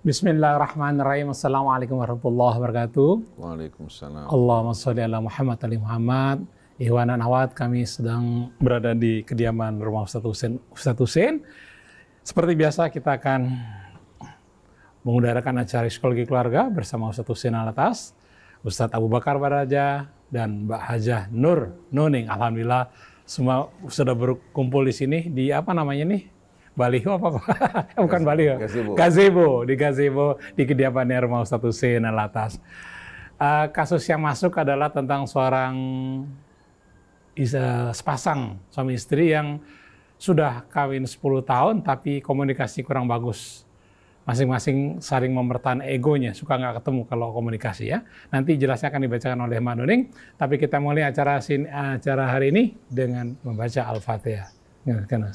Bismillahirrahmanirrahim. Assalamualaikum warahmatullahi wabarakatuh. Waalaikumsalam. Allahumma sholli ala Muhammad ali Muhammad. Ihwan dan Awad, kami sedang berada di kediaman rumah Ustaz Husin. Ustaz Husin, seperti biasa kita akan mengudarakan acara psikologi keluarga bersama Ustaz Husin Alatas, Ustaz Abu Bakar Baraja, dan Mbak Hajah Nur Nuning. Alhamdulillah semua sudah berkumpul di sini di apa namanya nih? baliho apa apa bukan baliho gazebo. gazebo di gazebo di kediaman Ustadz satu C Nalatas uh, eh, kasus yang masuk adalah tentang seorang uh, sepasang suami istri yang sudah kawin 10 tahun tapi komunikasi kurang bagus masing-masing saling mempertahan egonya, suka nggak ketemu kalau komunikasi ya. Nanti jelasnya akan dibacakan oleh Manuning, tapi kita mulai acara sin acara hari ini dengan membaca Al-Fatihah. Ingatkan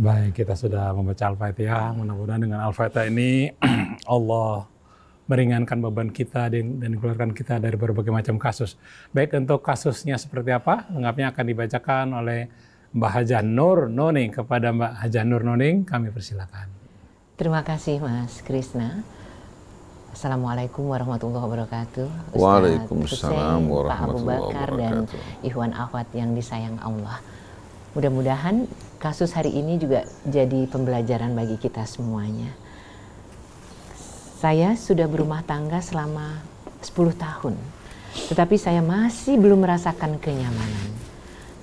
Baik, kita sudah membaca Al-Fatihah. Mudah-mudahan dengan Al-Fatihah ini Allah meringankan beban kita dan, dan keluarkan kita dari berbagai macam kasus. Baik untuk kasusnya seperti apa, lengkapnya akan dibacakan oleh Mbak Haja Nur Noning. Kepada Mbak Haja Nur Noning, kami persilakan. Terima kasih Mas Krisna. Assalamualaikum warahmatullahi wabarakatuh. Ustaz Waalaikumsalam Hussein, warahmatullahi Pak Abu Bakar dan Ikhwan Ahwat yang disayang Allah. Mudah-mudahan kasus hari ini juga jadi pembelajaran bagi kita semuanya. Saya sudah berumah tangga selama 10 tahun, tetapi saya masih belum merasakan kenyamanan.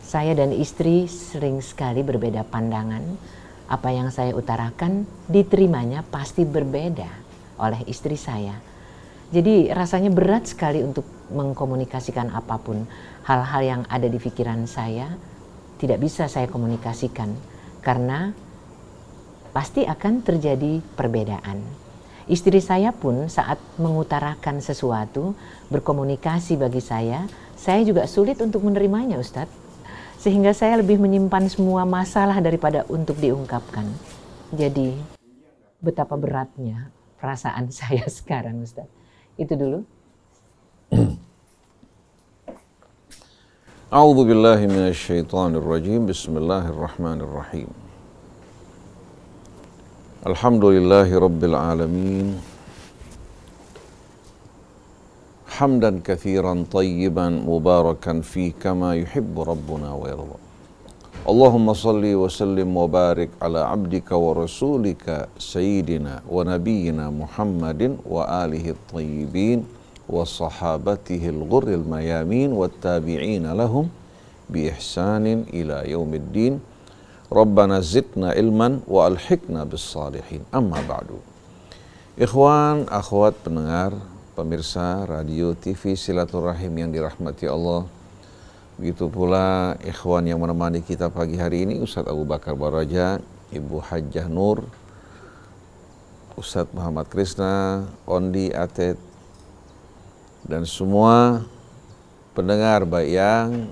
Saya dan istri sering sekali berbeda pandangan. Apa yang saya utarakan diterimanya pasti berbeda oleh istri saya. Jadi rasanya berat sekali untuk mengkomunikasikan apapun hal-hal yang ada di pikiran saya tidak bisa saya komunikasikan karena pasti akan terjadi perbedaan. Istri saya pun saat mengutarakan sesuatu, berkomunikasi bagi saya, saya juga sulit untuk menerimanya Ustadz. Sehingga saya lebih menyimpan semua masalah daripada untuk diungkapkan. Jadi betapa beratnya perasaan saya sekarang Ustadz. Itu dulu. أعوذ بالله من الشيطان الرجيم بسم الله الرحمن الرحيم الحمد لله رب العالمين حمدا كثيرا طيبا مباركا فيه كما يحب ربنا ويرضى اللهم صل وسلم وبارك على عبدك ورسولك سيدنا ونبينا محمد وآله الطيبين وصحابته الغر الميامين والتابعين لهم بإحسان إلى يوم الدين ربنا زدنا علما وألحقنا بالصالحين أما بعد Ikhwan, akhwat, pendengar, pemirsa radio TV Silaturahim yang dirahmati Allah Begitu pula ikhwan yang menemani kita pagi hari ini Ustadz Abu Bakar Baraja, Ibu Hajjah Nur, Ustadz Muhammad Krishna, Ondi Atet, dan semua pendengar baik yang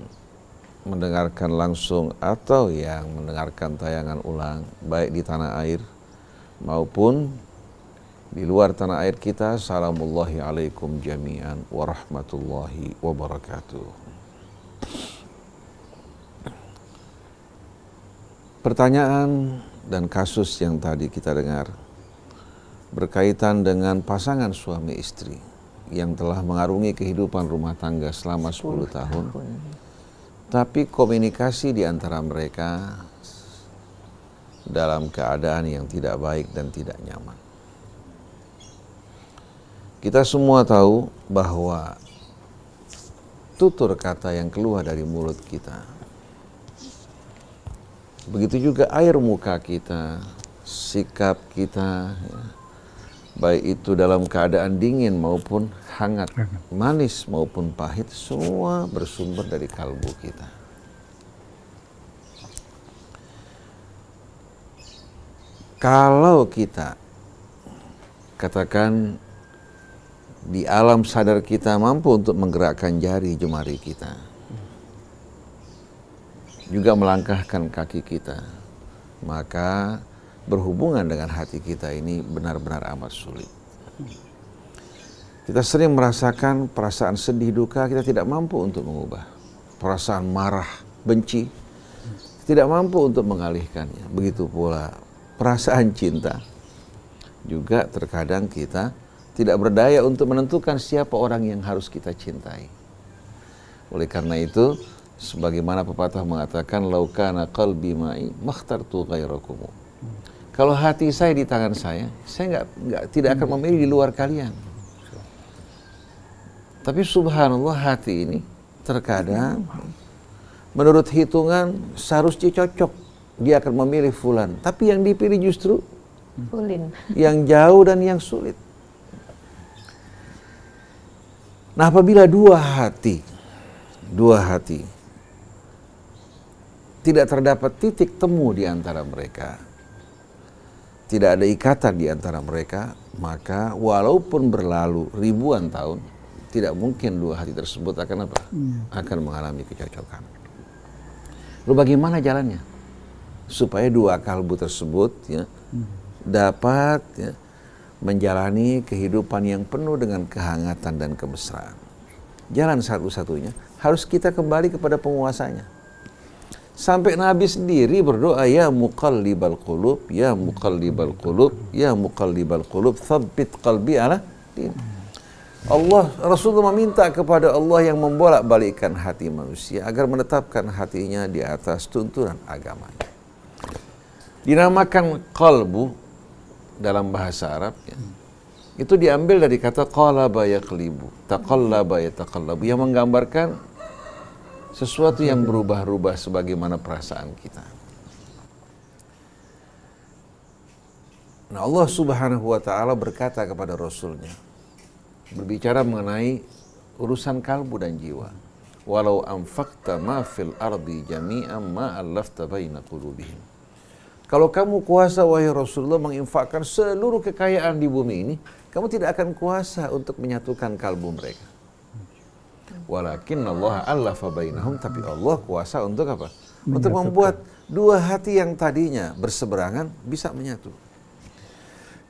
mendengarkan langsung atau yang mendengarkan tayangan ulang baik di tanah air maupun di luar tanah air kita salamullahi alaikum jami'an warahmatullahi wabarakatuh Pertanyaan dan kasus yang tadi kita dengar berkaitan dengan pasangan suami istri yang telah mengarungi kehidupan rumah tangga selama 10, tahun. tahun. Ya. Tapi komunikasi di antara mereka dalam keadaan yang tidak baik dan tidak nyaman. Kita semua tahu bahwa tutur kata yang keluar dari mulut kita. Begitu juga air muka kita, sikap kita, ya baik itu dalam keadaan dingin maupun hangat, manis maupun pahit, semua bersumber dari kalbu kita. Kalau kita katakan di alam sadar kita mampu untuk menggerakkan jari jemari kita, juga melangkahkan kaki kita, maka berhubungan dengan hati kita ini benar-benar amat sulit. Kita sering merasakan perasaan sedih, duka, kita tidak mampu untuk mengubah. Perasaan marah, benci, tidak mampu untuk mengalihkannya. Begitu pula perasaan cinta, juga terkadang kita tidak berdaya untuk menentukan siapa orang yang harus kita cintai. Oleh karena itu, sebagaimana pepatah mengatakan laukana qalbi ma'i makhtartu ghairakum. Kalau hati saya di tangan saya, saya nggak nggak tidak akan hmm. memilih di luar kalian. Tapi subhanallah hati ini terkadang menurut hitungan seharusnya cocok dia akan memilih fulan, tapi yang dipilih justru Fulin. yang jauh dan yang sulit. Nah, apabila dua hati, dua hati tidak terdapat titik temu di antara mereka, tidak ada ikatan di antara mereka, maka walaupun berlalu ribuan tahun, tidak mungkin dua hati tersebut akan apa? Iya. Akan mengalami kecocokan. Lalu bagaimana jalannya? Supaya dua kalbu tersebut ya hmm. dapat ya, menjalani kehidupan yang penuh dengan kehangatan dan kemesraan. Jalan satu-satunya harus kita kembali kepada penguasanya. Sampai Nabi sendiri berdoa, Ya muqallibal qulub, Ya muqallibal qulub, Ya muqallibal qulub, Thabbit qalbi ala din. Allah Rasulullah meminta kepada Allah yang membolak-balikkan hati manusia agar menetapkan hatinya di atas tuntunan agamanya. Dinamakan kalbu dalam bahasa Arab ya. Itu diambil dari kata qalaba yaqlibu, taqallaba yataqallabu yang menggambarkan sesuatu yang berubah-ubah sebagaimana perasaan kita. Nah Allah subhanahu wa ta'ala berkata kepada Rasulnya. Berbicara mengenai urusan kalbu dan jiwa. Walau anfaqta ma fil ardi jami'an ma allafta baina qulubihim. Kalau kamu kuasa wahai Rasulullah menginfakkan seluruh kekayaan di bumi ini, kamu tidak akan kuasa untuk menyatukan kalbu mereka. Walakin Allah Allah fabainahum tapi Allah kuasa untuk apa? Untuk membuat dua hati yang tadinya berseberangan bisa menyatu.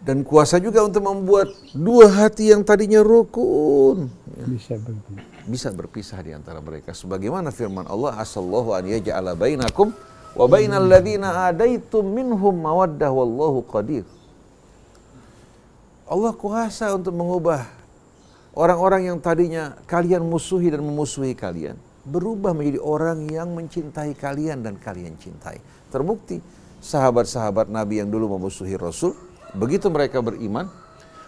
Dan kuasa juga untuk membuat dua hati yang tadinya rukun bisa berpisah. Bisa berpisah di antara mereka. Sebagaimana firman Allah asallahu an yaj'ala bainakum wa bainal ladzina adaitum minhum mawaddah wallahu qadir. Allah kuasa untuk mengubah Orang-orang yang tadinya kalian musuhi dan memusuhi kalian, berubah menjadi orang yang mencintai kalian dan kalian cintai. Terbukti sahabat-sahabat Nabi yang dulu memusuhi Rasul, begitu mereka beriman,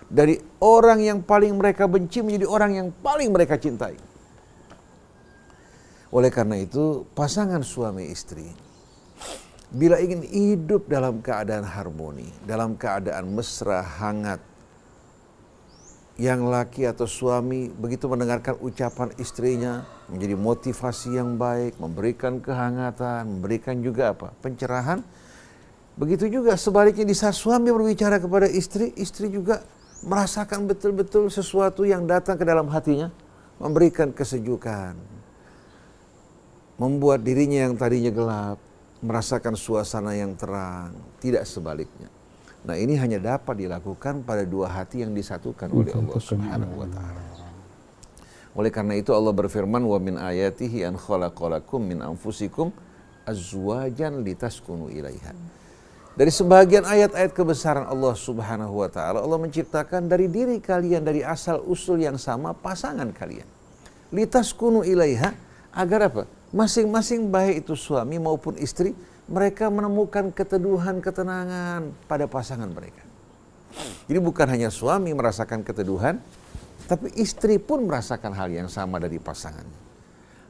dari orang yang paling mereka benci menjadi orang yang paling mereka cintai. Oleh karena itu, pasangan suami istri bila ingin hidup dalam keadaan harmoni, dalam keadaan mesra, hangat, yang laki atau suami begitu mendengarkan ucapan istrinya menjadi motivasi yang baik, memberikan kehangatan, memberikan juga apa? pencerahan. Begitu juga sebaliknya di saat suami berbicara kepada istri, istri juga merasakan betul-betul sesuatu yang datang ke dalam hatinya, memberikan kesejukan. Membuat dirinya yang tadinya gelap merasakan suasana yang terang, tidak sebaliknya. Nah ini hanya dapat dilakukan pada dua hati yang disatukan oleh Allah Subhanahu wa taala. Oleh karena itu Allah berfirman wa min ayatihi an khalaqalakum min anfusikum azwajan litaskunu ilaiha. Dari sebagian ayat-ayat kebesaran Allah Subhanahu wa taala Allah menciptakan dari diri kalian dari asal usul yang sama pasangan kalian. Litaskunu ilaiha agar apa? Masing-masing baik itu suami maupun istri mereka menemukan keteduhan, ketenangan pada pasangan mereka. Jadi bukan hanya suami merasakan keteduhan, tapi istri pun merasakan hal yang sama dari pasangannya.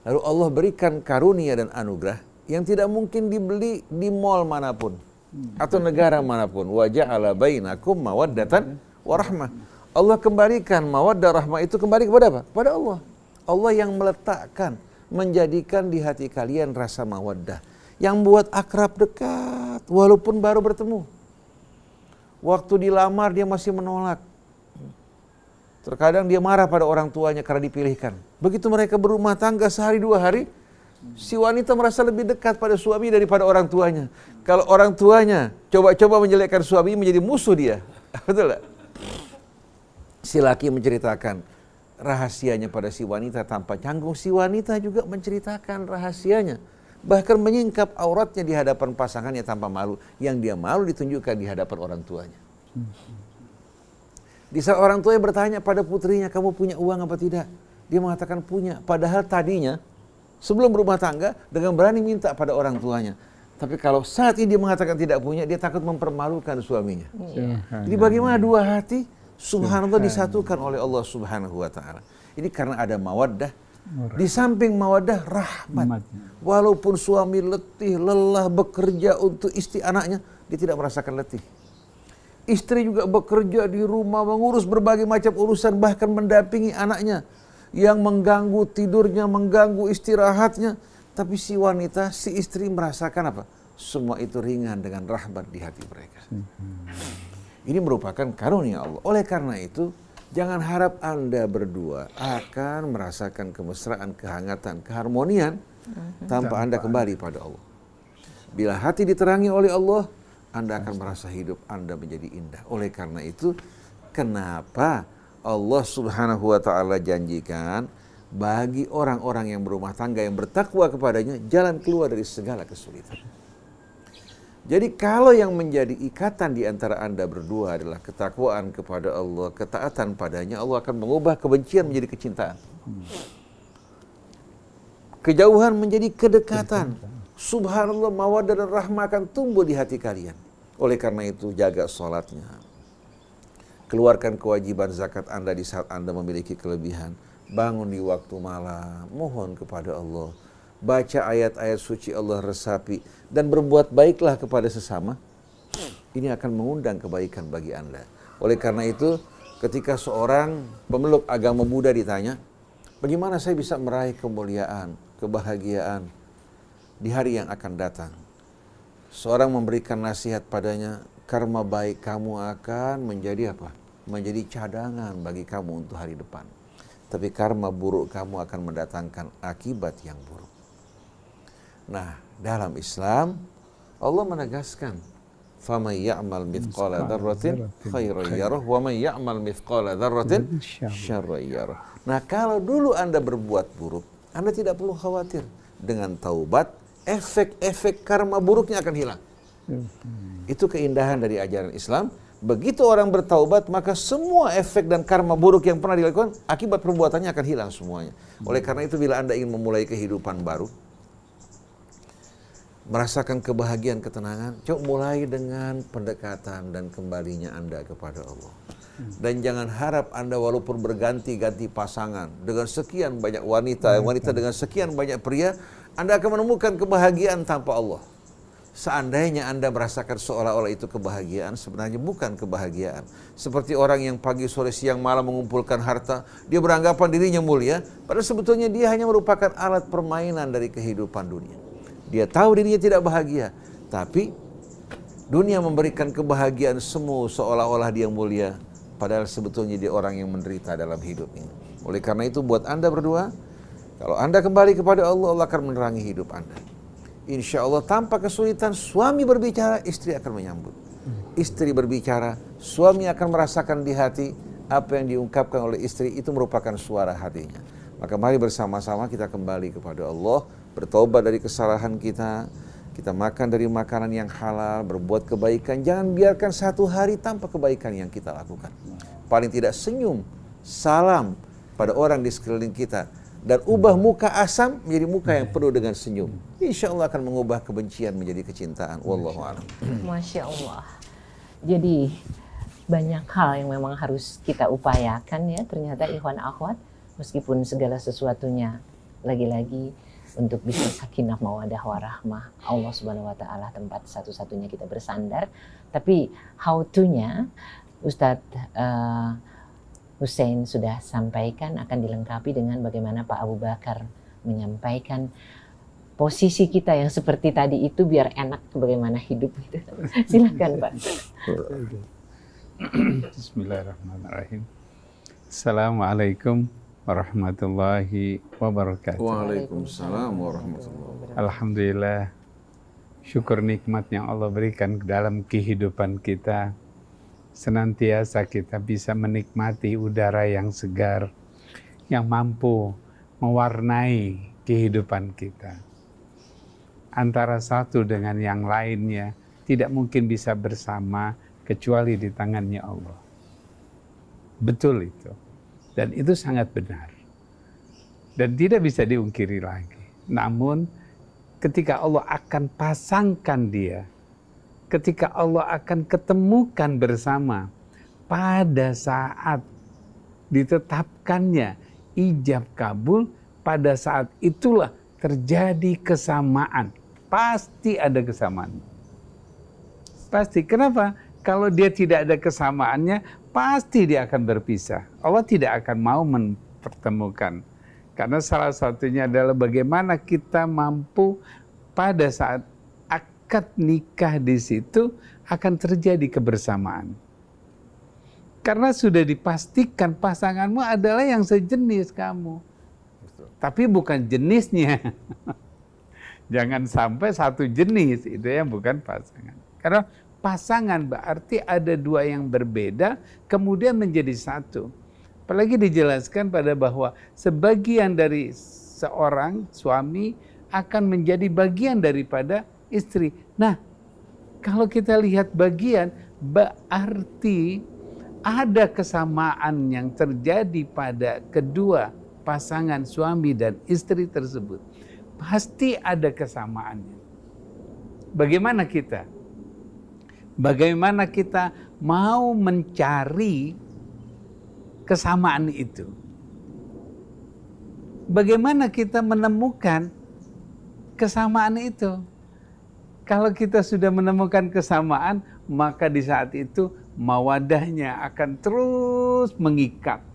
Lalu Allah berikan karunia dan anugerah yang tidak mungkin dibeli di mall manapun atau negara manapun. Wajah ala bainakum mawaddatan warahmah. Allah kembalikan mawaddah rahmah itu kembali kepada apa? Kepada Allah. Allah yang meletakkan, menjadikan di hati kalian rasa mawaddah yang buat akrab dekat walaupun baru bertemu. Waktu dilamar dia masih menolak. Terkadang dia marah pada orang tuanya karena dipilihkan. Begitu mereka berumah tangga sehari dua hari, si wanita merasa lebih dekat pada suami daripada orang tuanya. Kalau orang tuanya coba-coba menjelekkan suami menjadi musuh dia. Betul gak? Si laki menceritakan rahasianya pada si wanita tanpa canggung. Si wanita juga menceritakan rahasianya bahkan menyingkap auratnya di hadapan pasangannya tanpa malu yang dia malu ditunjukkan di hadapan orang tuanya di saat orang tuanya bertanya pada putrinya kamu punya uang apa tidak dia mengatakan punya padahal tadinya sebelum berumah tangga dengan berani minta pada orang tuanya tapi kalau saat ini dia mengatakan tidak punya, dia takut mempermalukan suaminya. Ya. Jadi bagaimana dua hati subhanallah disatukan oleh Allah Subhanahu wa taala. Ini karena ada mawaddah, di samping mawadah rahmat. Walaupun suami letih, lelah bekerja untuk istri anaknya, dia tidak merasakan letih. Istri juga bekerja di rumah mengurus berbagai macam urusan bahkan mendampingi anaknya yang mengganggu tidurnya, mengganggu istirahatnya. Tapi si wanita, si istri merasakan apa? Semua itu ringan dengan rahmat di hati mereka. Hmm. Ini merupakan karunia Allah. Oleh karena itu, Jangan harap Anda berdua akan merasakan kemesraan, kehangatan, keharmonian tanpa Anda kembali pada Allah. Bila hati diterangi oleh Allah, Anda akan merasa hidup Anda menjadi indah. Oleh karena itu, kenapa Allah Subhanahu wa taala janjikan bagi orang-orang yang berumah tangga yang bertakwa kepadanya jalan keluar dari segala kesulitan. Jadi kalau yang menjadi ikatan di antara Anda berdua adalah ketakwaan kepada Allah, ketaatan padanya, Allah akan mengubah kebencian menjadi kecintaan. Kejauhan menjadi kedekatan. Subhanallah, mawadah dan rahmah akan tumbuh di hati kalian. Oleh karena itu, jaga sholatnya. Keluarkan kewajiban zakat Anda di saat Anda memiliki kelebihan. Bangun di waktu malam, mohon kepada Allah baca ayat-ayat suci Allah resapi dan berbuat baiklah kepada sesama, ini akan mengundang kebaikan bagi Anda. Oleh karena itu, ketika seorang pemeluk agama muda ditanya, bagaimana saya bisa meraih kemuliaan, kebahagiaan di hari yang akan datang? Seorang memberikan nasihat padanya, karma baik kamu akan menjadi apa? Menjadi cadangan bagi kamu untuk hari depan. Tapi karma buruk kamu akan mendatangkan akibat yang buruk. Nah, dalam Islam Allah menegaskan mithqala mithqala Nah, kalau dulu Anda berbuat buruk, Anda tidak perlu khawatir. Dengan taubat, efek-efek karma buruknya akan hilang. Hmm. Itu keindahan dari ajaran Islam. Begitu orang bertaubat, maka semua efek dan karma buruk yang pernah dilakukan akibat perbuatannya akan hilang semuanya. Oleh hmm. karena itu bila Anda ingin memulai kehidupan baru, merasakan kebahagiaan, ketenangan, coba mulai dengan pendekatan dan kembalinya Anda kepada Allah. Hmm. Dan jangan harap Anda walaupun berganti-ganti pasangan dengan sekian banyak wanita, hmm. wanita dengan sekian banyak pria, Anda akan menemukan kebahagiaan tanpa Allah. Seandainya Anda merasakan seolah-olah itu kebahagiaan, sebenarnya bukan kebahagiaan. Seperti orang yang pagi, sore, siang, malam mengumpulkan harta, dia beranggapan dirinya mulia, padahal sebetulnya dia hanya merupakan alat permainan dari kehidupan dunia. Dia tahu dirinya tidak bahagia, tapi dunia memberikan kebahagiaan semu seolah-olah dia mulia, padahal sebetulnya dia orang yang menderita dalam hidup ini. Oleh karena itu buat Anda berdua, kalau Anda kembali kepada Allah, Allah akan menerangi hidup Anda. Insya Allah tanpa kesulitan suami berbicara, istri akan menyambut. Istri berbicara, suami akan merasakan di hati apa yang diungkapkan oleh istri itu merupakan suara hatinya. Maka mari bersama-sama kita kembali kepada Allah bertobat dari kesalahan kita, kita makan dari makanan yang halal, berbuat kebaikan. Jangan biarkan satu hari tanpa kebaikan yang kita lakukan. Paling tidak senyum, salam pada orang di sekeliling kita. Dan ubah muka asam menjadi muka yang penuh dengan senyum. Insya Allah akan mengubah kebencian menjadi kecintaan. Wallahu a'lam. Masya Allah. Jadi banyak hal yang memang harus kita upayakan ya ternyata ikhwan akhwat meskipun segala sesuatunya lagi-lagi untuk bisa sakinah mawadah warahmah Allah Subhanahu wa taala tempat satu-satunya kita bersandar tapi how to-nya Ustadz uh, Hussein sudah sampaikan akan dilengkapi dengan bagaimana Pak Abu Bakar menyampaikan posisi kita yang seperti tadi itu biar enak bagaimana hidup gitu. Silakan Pak. Bismillahirrahmanirrahim. Assalamualaikum warahmatullahi wabarakatuh. Waalaikumsalam warahmatullahi wabarakatuh. Alhamdulillah, syukur nikmat yang Allah berikan dalam kehidupan kita. Senantiasa kita bisa menikmati udara yang segar, yang mampu mewarnai kehidupan kita. Antara satu dengan yang lainnya tidak mungkin bisa bersama kecuali di tangannya Allah. Betul itu. Dan itu sangat benar. Dan tidak bisa diungkiri lagi. Namun ketika Allah akan pasangkan dia, ketika Allah akan ketemukan bersama pada saat ditetapkannya ijab kabul, pada saat itulah terjadi kesamaan. Pasti ada kesamaan. Pasti. Kenapa? Kalau dia tidak ada kesamaannya, pasti dia akan berpisah. Allah tidak akan mau mempertemukan. Karena salah satunya adalah bagaimana kita mampu pada saat akad nikah di situ akan terjadi kebersamaan. Karena sudah dipastikan pasanganmu adalah yang sejenis kamu. Betul. Tapi bukan jenisnya. Jangan sampai satu jenis itu yang bukan pasangan. Karena pasangan berarti ada dua yang berbeda kemudian menjadi satu. Apalagi dijelaskan pada bahwa sebagian dari seorang suami akan menjadi bagian daripada istri. Nah, kalau kita lihat bagian berarti ada kesamaan yang terjadi pada kedua pasangan suami dan istri tersebut. Pasti ada kesamaannya. Bagaimana kita? Bagaimana kita mau mencari kesamaan itu? Bagaimana kita menemukan kesamaan itu? Kalau kita sudah menemukan kesamaan, maka di saat itu mawadahnya akan terus mengikat.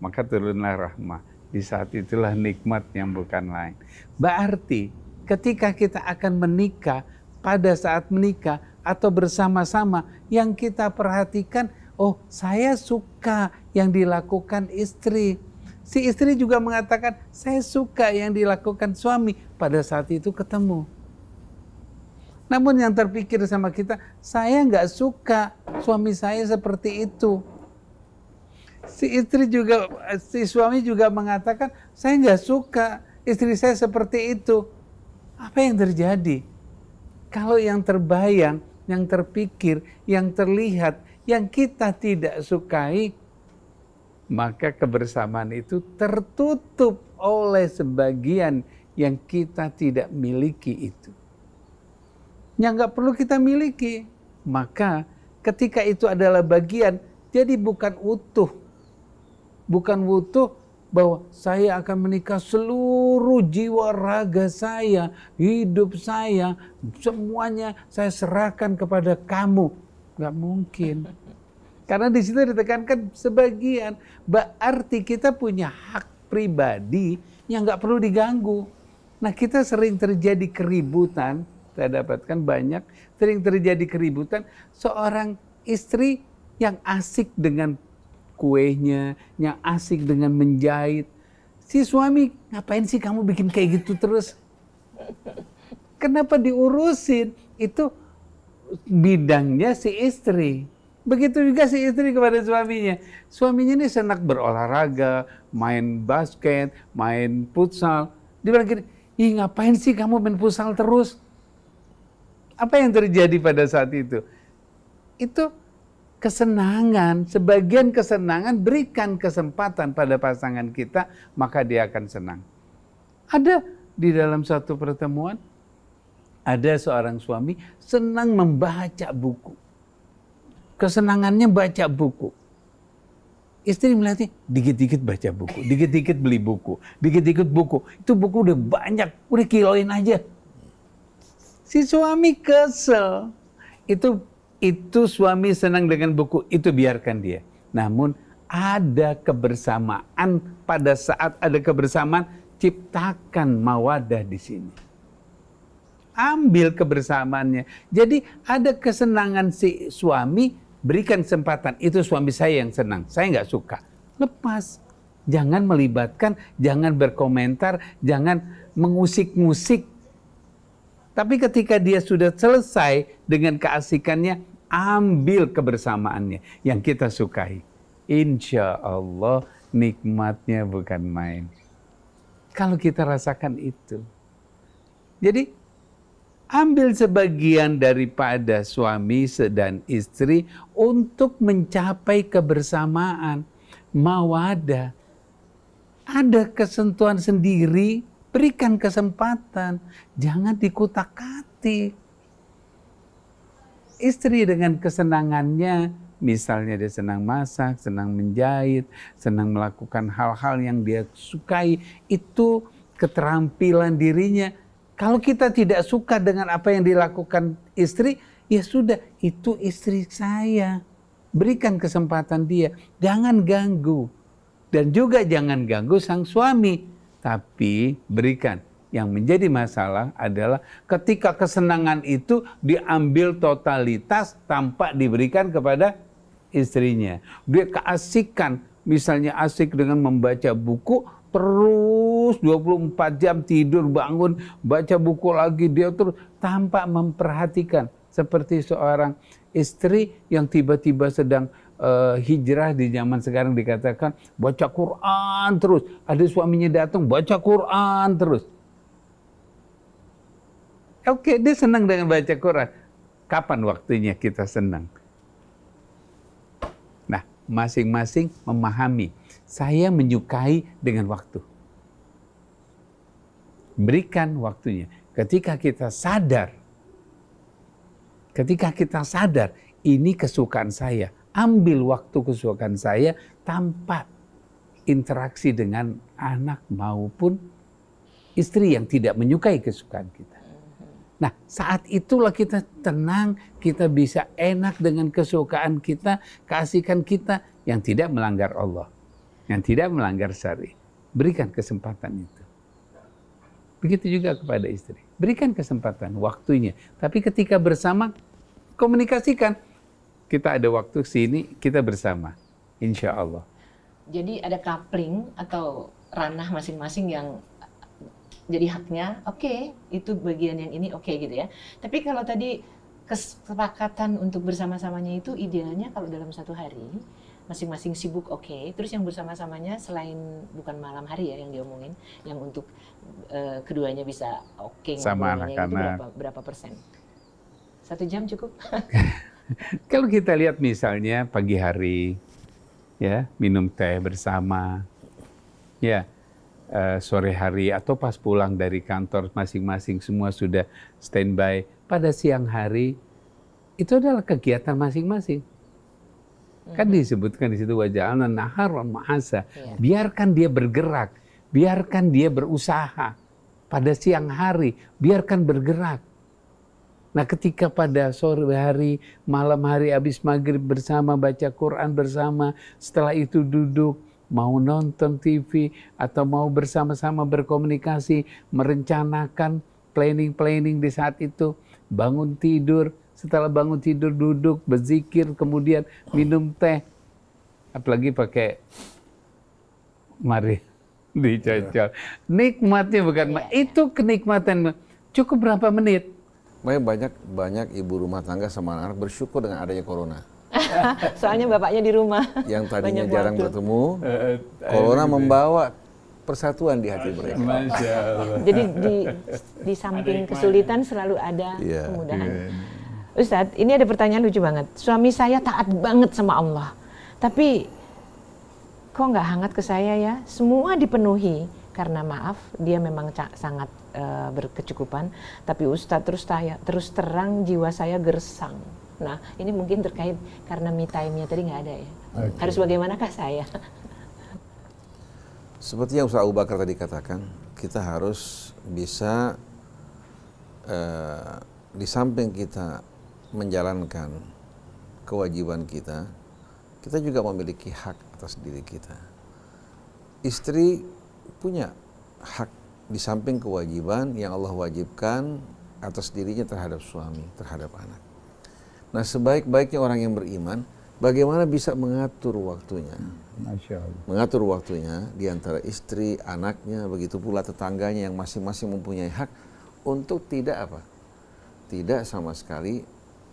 Maka turunlah rahmah. Di saat itulah nikmat yang bukan lain. Berarti ketika kita akan menikah, pada saat menikah atau bersama-sama yang kita perhatikan, oh saya suka yang dilakukan istri. Si istri juga mengatakan, saya suka yang dilakukan suami pada saat itu ketemu. Namun yang terpikir sama kita, saya nggak suka suami saya seperti itu. Si istri juga, si suami juga mengatakan, saya nggak suka istri saya seperti itu. Apa yang terjadi? Kalau yang terbayang yang terpikir, yang terlihat, yang kita tidak sukai, maka kebersamaan itu tertutup oleh sebagian yang kita tidak miliki itu. Yang nggak perlu kita miliki, maka ketika itu adalah bagian, jadi bukan utuh. Bukan utuh bahwa saya akan menikah seluruh jiwa raga saya, hidup saya, semuanya saya serahkan kepada kamu. Gak mungkin. Karena di situ ditekankan sebagian. Berarti kita punya hak pribadi yang nggak perlu diganggu. Nah kita sering terjadi keributan, saya dapatkan banyak, sering terjadi keributan seorang istri yang asik dengan kuenya, yang asik dengan menjahit. Si suami, ngapain sih kamu bikin kayak gitu terus? Kenapa diurusin? Itu bidangnya si istri. Begitu juga si istri kepada suaminya. Suaminya ini senang berolahraga, main basket, main futsal. Dia bilang gini, ih ngapain sih kamu main futsal terus? Apa yang terjadi pada saat itu? Itu kesenangan, sebagian kesenangan berikan kesempatan pada pasangan kita, maka dia akan senang. Ada di dalam satu pertemuan, ada seorang suami senang membaca buku. Kesenangannya baca buku. Istri melihatnya, dikit-dikit baca buku, dikit-dikit beli buku, dikit-dikit buku. Itu buku udah banyak, udah kiloin aja. Si suami kesel. Itu itu suami senang dengan buku, itu biarkan dia. Namun ada kebersamaan pada saat ada kebersamaan ciptakan mawadah di sini. Ambil kebersamaannya. Jadi ada kesenangan si suami, berikan kesempatan. Itu suami saya yang senang, saya nggak suka. Lepas. Jangan melibatkan, jangan berkomentar, jangan mengusik musik tapi ketika dia sudah selesai dengan keasikannya, ambil kebersamaannya yang kita sukai. Insya Allah nikmatnya bukan main. Kalau kita rasakan itu. Jadi ambil sebagian daripada suami dan istri untuk mencapai kebersamaan, mawada. Ada kesentuhan sendiri Berikan kesempatan, jangan dikutak Istri dengan kesenangannya, misalnya dia senang masak, senang menjahit, senang melakukan hal-hal yang dia sukai, itu keterampilan dirinya. Kalau kita tidak suka dengan apa yang dilakukan istri, ya sudah, itu istri saya. Berikan kesempatan dia, jangan ganggu. Dan juga jangan ganggu sang suami tapi berikan. Yang menjadi masalah adalah ketika kesenangan itu diambil totalitas tanpa diberikan kepada istrinya. Dia keasikan, misalnya asik dengan membaca buku, terus 24 jam tidur bangun baca buku lagi dia terus tanpa memperhatikan seperti seorang istri yang tiba-tiba sedang uh, hijrah di zaman sekarang dikatakan baca Quran terus. Ada suaminya datang baca Quran terus. Oke, okay, dia senang dengan baca Quran. Kapan waktunya kita senang? Nah, masing-masing memahami. Saya menyukai dengan waktu. Berikan waktunya. Ketika kita sadar, ketika kita sadar, ini kesukaan saya ambil waktu kesukaan saya tanpa interaksi dengan anak maupun istri yang tidak menyukai kesukaan kita. Nah, saat itulah kita tenang, kita bisa enak dengan kesukaan kita, kasihkan kita yang tidak melanggar Allah, yang tidak melanggar syari. Berikan kesempatan itu. Begitu juga kepada istri. Berikan kesempatan, waktunya. Tapi ketika bersama, komunikasikan kita ada waktu sini kita bersama, insya Allah. Jadi ada coupling atau ranah masing-masing yang jadi haknya, oke, okay, itu bagian yang ini oke okay, gitu ya. Tapi kalau tadi kesepakatan untuk bersama-samanya itu idealnya kalau dalam satu hari masing-masing sibuk oke okay. terus yang bersama-samanya selain bukan malam hari ya yang diomongin yang untuk uh, keduanya bisa oke okay, sama anak-anak berapa, berapa persen satu jam cukup Kalau kita lihat misalnya pagi hari, ya minum teh bersama, ya uh, sore hari atau pas pulang dari kantor masing-masing semua sudah standby pada siang hari itu adalah kegiatan masing-masing. Kan mm-hmm. disebutkan di situ wajah Allah nahar ma'asa. Iya. Biarkan dia bergerak, biarkan dia berusaha pada siang hari, biarkan bergerak. Nah ketika pada sore hari, malam hari habis maghrib bersama, baca Quran bersama, setelah itu duduk, mau nonton TV, atau mau bersama-sama berkomunikasi, merencanakan planning-planning di saat itu, bangun tidur, setelah bangun tidur duduk, berzikir, kemudian minum teh, apalagi pakai mari dicocok. Iya. Nikmatnya bukan, iya, iya. itu kenikmatan. Cukup berapa menit? Makanya banyak banyak ibu rumah tangga sama anak, -anak bersyukur dengan adanya corona. Soalnya bapaknya di rumah. Yang tadinya banyak jarang waktu. bertemu, eh, eh, corona membawa persatuan di hati mereka. Jadi di di samping kesulitan selalu ada yeah. kemudahan. Yeah. Iya. Ustadz, ini ada pertanyaan lucu banget. Suami saya taat banget sama Allah, tapi kok nggak hangat ke saya ya? Semua dipenuhi, karena maaf dia memang sangat e, berkecukupan tapi Ustadz terus taya, terus terang jiwa saya gersang nah ini mungkin terkait karena me time-nya tadi nggak ada ya okay. harus bagaimanakah saya seperti yang Ustaz Abu Bakar tadi katakan kita harus bisa uh, di samping kita menjalankan kewajiban kita kita juga memiliki hak atas diri kita istri punya hak di samping kewajiban yang Allah wajibkan atas dirinya terhadap suami, terhadap anak. Nah, sebaik-baiknya orang yang beriman, bagaimana bisa mengatur waktunya? Masya Allah. Mengatur waktunya di antara istri, anaknya, begitu pula tetangganya yang masing-masing mempunyai hak untuk tidak apa? Tidak sama sekali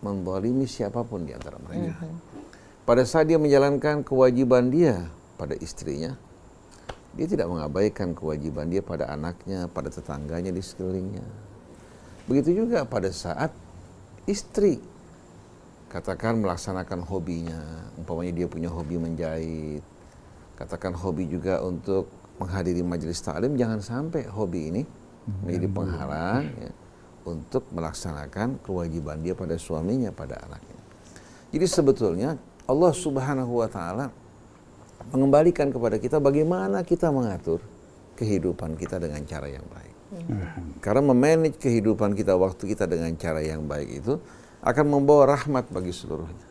membolimi siapapun di antara mereka. Iya. Pada saat dia menjalankan kewajiban dia pada istrinya, dia tidak mengabaikan kewajiban dia pada anaknya, pada tetangganya di sekelilingnya. Begitu juga pada saat istri katakan melaksanakan hobinya, umpamanya dia punya hobi menjahit. Katakan hobi juga untuk menghadiri majelis taklim, jangan sampai hobi ini menjadi penghalang ya, untuk melaksanakan kewajiban dia pada suaminya, pada anaknya. Jadi sebetulnya Allah Subhanahu wa taala mengembalikan kepada kita bagaimana kita mengatur kehidupan kita dengan cara yang baik. Hmm. Karena memanage kehidupan kita, waktu kita dengan cara yang baik itu akan membawa rahmat bagi seluruhnya.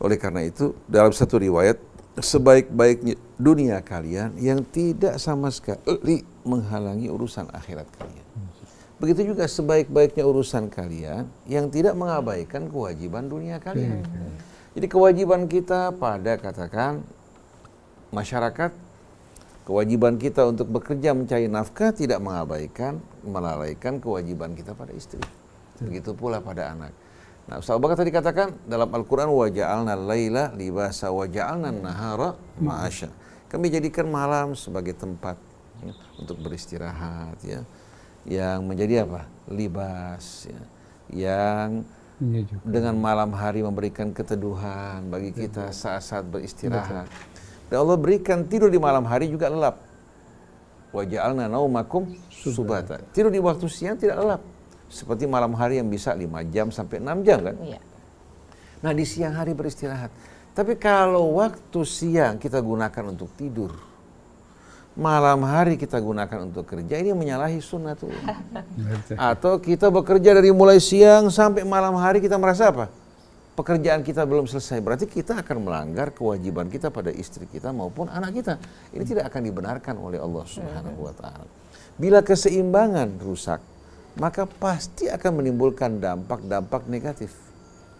Oleh karena itu, dalam satu riwayat, sebaik-baiknya dunia kalian yang tidak sama sekali menghalangi urusan akhirat kalian. Begitu juga sebaik-baiknya urusan kalian yang tidak mengabaikan kewajiban dunia kalian. Hmm. Jadi kewajiban kita pada katakan masyarakat, kewajiban kita untuk bekerja mencari nafkah tidak mengabaikan, melalaikan kewajiban kita pada istri. Begitu pula pada anak. Nah, Ustaz Abu tadi katakan dalam Al-Quran waja'alna laila libasa waja'alna nahara ma'asya. Kami jadikan malam sebagai tempat ya, untuk beristirahat ya. Yang menjadi apa? Libas ya. Yang Iya juga. Dengan malam hari memberikan keteduhan bagi kita saat-saat beristirahat. Betul. Dan Allah berikan tidur di malam hari juga lelap. Waja'alna naumakum subata. Tidur di waktu siang tidak lelap. Seperti malam hari yang bisa 5 jam sampai 6 jam kan? Iya. Nah di siang hari beristirahat. Tapi kalau waktu siang kita gunakan untuk tidur, malam hari kita gunakan untuk kerja ini menyalahi sunnatullah. Atau kita bekerja dari mulai siang sampai malam hari kita merasa apa? Pekerjaan kita belum selesai, berarti kita akan melanggar kewajiban kita pada istri kita maupun anak kita. Ini hmm. tidak akan dibenarkan oleh Allah Subhanahu wa taala. Bila keseimbangan rusak, maka pasti akan menimbulkan dampak-dampak negatif.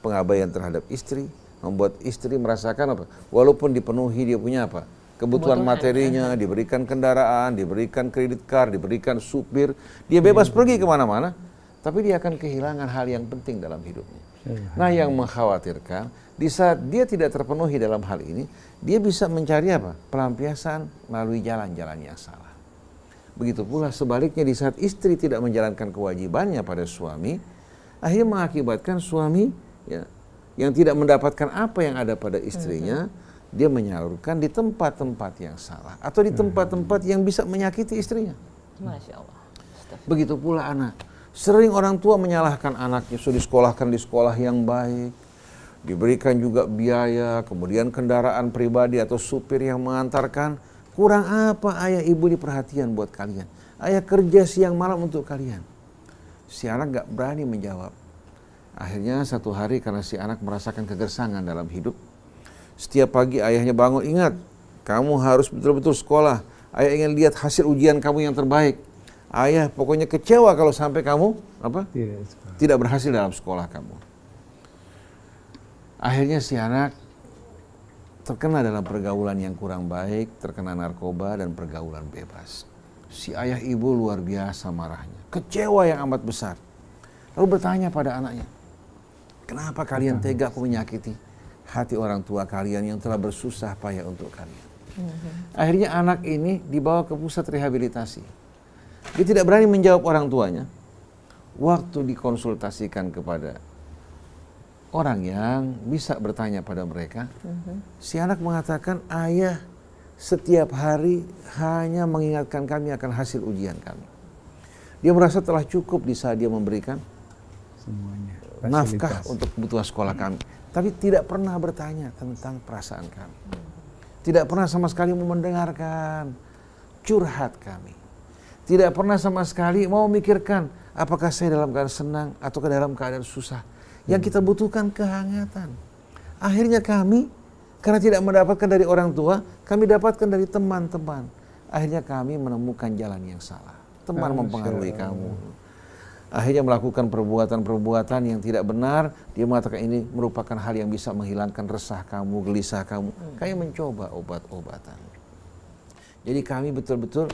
Pengabaian terhadap istri membuat istri merasakan apa? Walaupun dipenuhi dia punya apa? kebutuhan materinya, ya. diberikan kendaraan, diberikan kredit card, diberikan supir, dia bebas hmm. pergi kemana-mana, tapi dia akan kehilangan hal yang penting dalam hidupnya. Hmm. Nah, yang mengkhawatirkan di saat dia tidak terpenuhi dalam hal ini, dia bisa mencari apa? Pelampiasan melalui jalan-jalan yang salah. Begitu pula sebaliknya di saat istri tidak menjalankan kewajibannya pada suami, akhirnya mengakibatkan suami ya, yang tidak mendapatkan apa yang ada pada istrinya. Hmm dia menyalurkan di tempat-tempat yang salah atau di tempat-tempat yang bisa menyakiti istrinya. Masya Allah. Begitu pula anak. Sering orang tua menyalahkan anaknya sudah disekolahkan di sekolah yang baik, diberikan juga biaya, kemudian kendaraan pribadi atau supir yang mengantarkan. Kurang apa ayah ibu di perhatian buat kalian? Ayah kerja siang malam untuk kalian. Si anak gak berani menjawab. Akhirnya satu hari karena si anak merasakan kegersangan dalam hidup, setiap pagi ayahnya bangun, ingat, kamu harus betul-betul sekolah. Ayah ingin lihat hasil ujian kamu yang terbaik. Ayah pokoknya kecewa kalau sampai kamu apa? Tidak, tidak berhasil dalam sekolah kamu. Akhirnya si anak terkena dalam pergaulan yang kurang baik, terkena narkoba dan pergaulan bebas. Si ayah ibu luar biasa marahnya, kecewa yang amat besar. Lalu bertanya pada anaknya, kenapa kalian tega aku menyakiti? hati orang tua kalian yang telah bersusah payah untuk kalian. Mhm. Akhirnya anak ini dibawa ke pusat rehabilitasi. Dia tidak berani menjawab orang tuanya. Waktu dikonsultasikan kepada orang yang bisa bertanya pada mereka, mhm. si anak mengatakan, "Ayah, setiap hari hanya mengingatkan kami akan hasil ujian kami." Dia merasa telah cukup di saat dia memberikan semuanya nafkah untuk kebutuhan sekolah kami tapi tidak pernah bertanya tentang perasaan kami. Tidak pernah sama sekali mau mendengarkan curhat kami. Tidak pernah sama sekali mau memikirkan apakah saya dalam keadaan senang atau ke dalam keadaan susah. Yang kita butuhkan kehangatan. Akhirnya kami karena tidak mendapatkan dari orang tua, kami dapatkan dari teman-teman. Akhirnya kami menemukan jalan yang salah. Teman mempengaruhi kamu akhirnya melakukan perbuatan-perbuatan yang tidak benar, dia mengatakan ini merupakan hal yang bisa menghilangkan resah kamu, gelisah kamu. Hmm. Kayak mencoba obat-obatan. Jadi kami betul-betul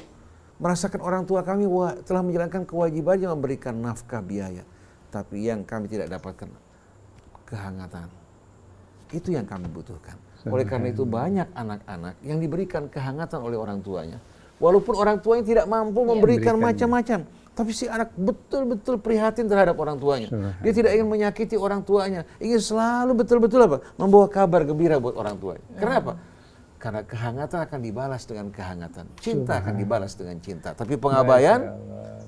merasakan orang tua kami wah, telah menjalankan kewajiban yang memberikan nafkah biaya. Tapi yang kami tidak dapatkan kehangatan. Itu yang kami butuhkan. Oleh karena itu banyak anak-anak yang diberikan kehangatan oleh orang tuanya. Walaupun orang tuanya tidak mampu iya. memberikan macam-macam. Ya, tapi si anak betul-betul prihatin terhadap orang tuanya. Dia tidak ingin menyakiti orang tuanya. Ingin selalu betul-betul apa? Membawa kabar gembira buat orang tuanya. Ya. Kenapa? Karena kehangatan akan dibalas dengan kehangatan. Cinta akan dibalas dengan cinta. Tapi ya, ya pengabaian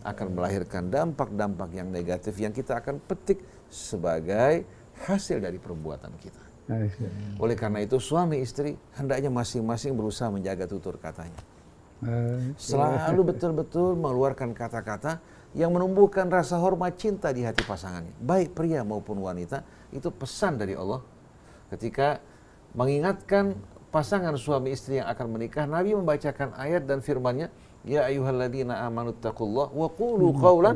akan melahirkan dampak-dampak yang negatif yang kita akan petik sebagai hasil dari perbuatan kita. Oleh karena itu suami istri hendaknya masing-masing berusaha menjaga tutur katanya. Eh, Selalu eh. betul-betul mengeluarkan kata-kata yang menumbuhkan rasa hormat cinta di hati pasangannya. Baik pria maupun wanita, itu pesan dari Allah ketika mengingatkan pasangan suami istri yang akan menikah, Nabi membacakan ayat dan firman-Nya, "Ya ayyuhalladzina amanu taqullah wa qulu qawlan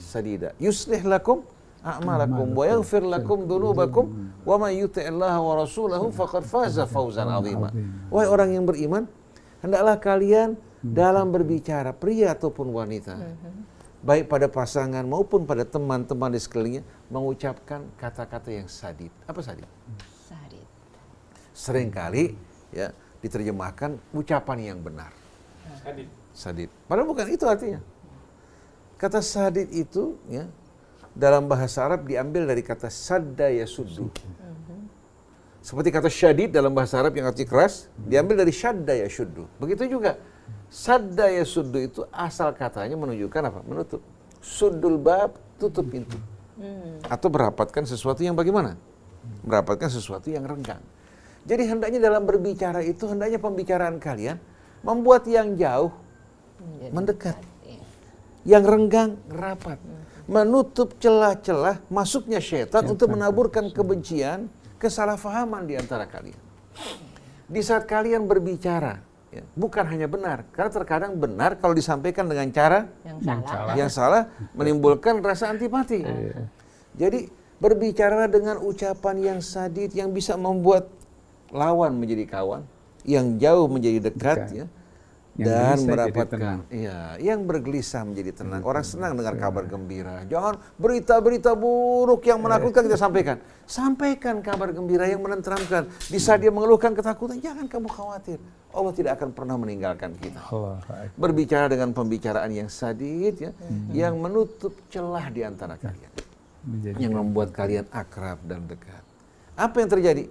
sadida yuslih lakum a'malakum wa yaghfir lakum dhunubakum wa may yuti'illah wa rasulahu faqad faza fawzan 'azima." Wahai orang yang beriman, hendaklah kalian hmm. dalam berbicara pria ataupun wanita hmm. baik pada pasangan maupun pada teman-teman di sekelilingnya mengucapkan kata-kata yang sadit. Apa sadit? Sadit. Seringkali ya diterjemahkan ucapan yang benar. Sadit. Sadit. Padahal bukan itu artinya. Kata sadit itu ya dalam bahasa Arab diambil dari kata sadda yasuddu. Seperti kata syadid dalam bahasa Arab yang arti keras, diambil dari syadda ya syuddu. Begitu juga, sadda ya suddu itu asal katanya menunjukkan apa? Menutup. Sudul bab, tutup pintu. Hmm. Atau merapatkan sesuatu yang bagaimana? Merapatkan sesuatu yang renggang. Jadi hendaknya dalam berbicara itu, hendaknya pembicaraan kalian membuat yang jauh mendekat. Iya. Yang renggang rapat. Hmm. Menutup celah-celah masuknya setan untuk menaburkan kebencian, kesalahpahaman di antara kalian. Di saat kalian berbicara, ya, bukan hanya benar, karena terkadang benar kalau disampaikan dengan cara yang salah, yang salah menimbulkan rasa antipati. Iya. Jadi berbicara dengan ucapan yang sadit yang bisa membuat lawan menjadi kawan, yang jauh menjadi dekat, dekat. ya dan merapatkan iya yang bergelisah menjadi tenang hmm. orang senang dengar iya. kabar gembira jangan berita-berita buruk yang iya. menakutkan kita sampaikan sampaikan kabar gembira yang menenteramkan Bisa iya. dia mengeluhkan ketakutan jangan kamu khawatir Allah tidak akan pernah meninggalkan kita berbicara dengan pembicaraan yang sadid ya hmm. yang menutup celah di antara kalian Menjadi yang membuat kalian akrab dan dekat apa yang terjadi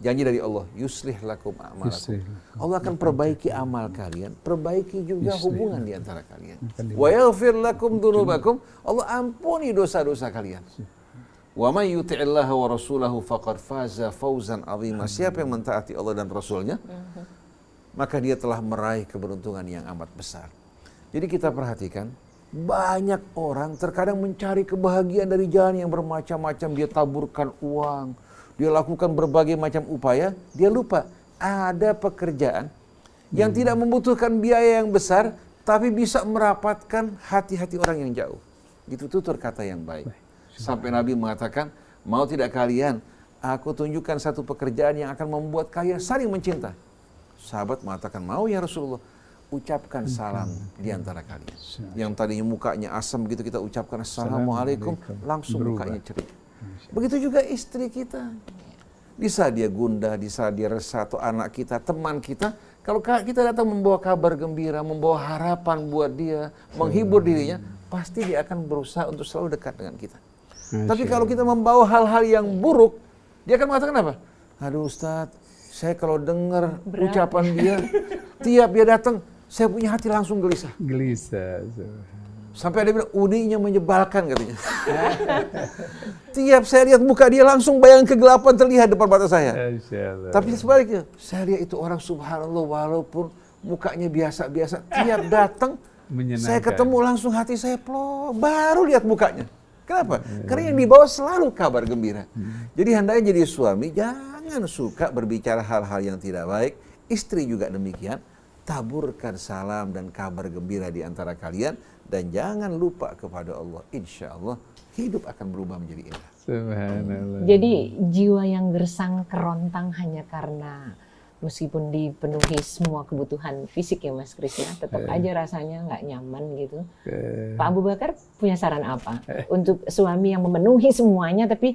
janji dari Allah yuslih lakum amalakum Allah akan perbaiki amal kalian perbaiki juga hubungan di antara kalian wa yaghfir lakum dzunubakum Allah ampuni dosa-dosa kalian wa may yuti'illah wa rasulahu faqad faza fawzan 'azima siapa yang mentaati Allah dan rasulnya maka dia telah meraih keberuntungan yang amat besar jadi kita perhatikan banyak orang terkadang mencari kebahagiaan dari jalan yang bermacam-macam dia taburkan uang dia lakukan berbagai macam upaya, dia lupa ada pekerjaan yang hmm. tidak membutuhkan biaya yang besar, tapi bisa merapatkan hati-hati orang yang jauh. Itu tutur kata yang baik. Sampai Nabi mengatakan, mau tidak kalian, aku tunjukkan satu pekerjaan yang akan membuat kalian saling mencinta. Sahabat mengatakan, mau ya Rasulullah. Ucapkan salam di antara kalian. Yang tadinya mukanya asam begitu kita ucapkan Assalamualaikum, langsung mukanya cerita. Begitu juga istri kita. bisa dia gunda bisa dia resah, atau anak kita, teman kita, kalau kita datang membawa kabar gembira, membawa harapan buat dia, menghibur hmm. dirinya, pasti dia akan berusaha untuk selalu dekat dengan kita. Tapi kalau kita membawa hal-hal yang buruk, dia akan mengatakan apa? Aduh Ustadz, saya kalau dengar ucapan dia, tiap dia datang, saya punya hati langsung gelisah. Gelisah. Sampai dia bilang, uninya menyebalkan katanya. Tiap saya lihat muka dia langsung bayang kegelapan terlihat depan mata saya. Ya, Tapi sebaliknya, saya lihat itu orang subhanallah walaupun mukanya biasa-biasa. Tiap datang, saya ketemu langsung hati saya plo baru lihat mukanya. Kenapa? Hmm. Karena yang dibawa selalu kabar gembira. Hmm. Jadi hendaknya jadi suami, jangan suka berbicara hal-hal yang tidak baik. Istri juga demikian. Taburkan salam dan kabar gembira di antara kalian dan jangan lupa kepada Allah. Insya Allah hidup akan berubah menjadi indah. Subhanallah. Jadi jiwa yang gersang kerontang hanya karena meskipun dipenuhi semua kebutuhan fisik ya Mas Krisna, tetap eh. aja rasanya nggak nyaman gitu. Eh. Pak Abu Bakar punya saran apa eh. untuk suami yang memenuhi semuanya tapi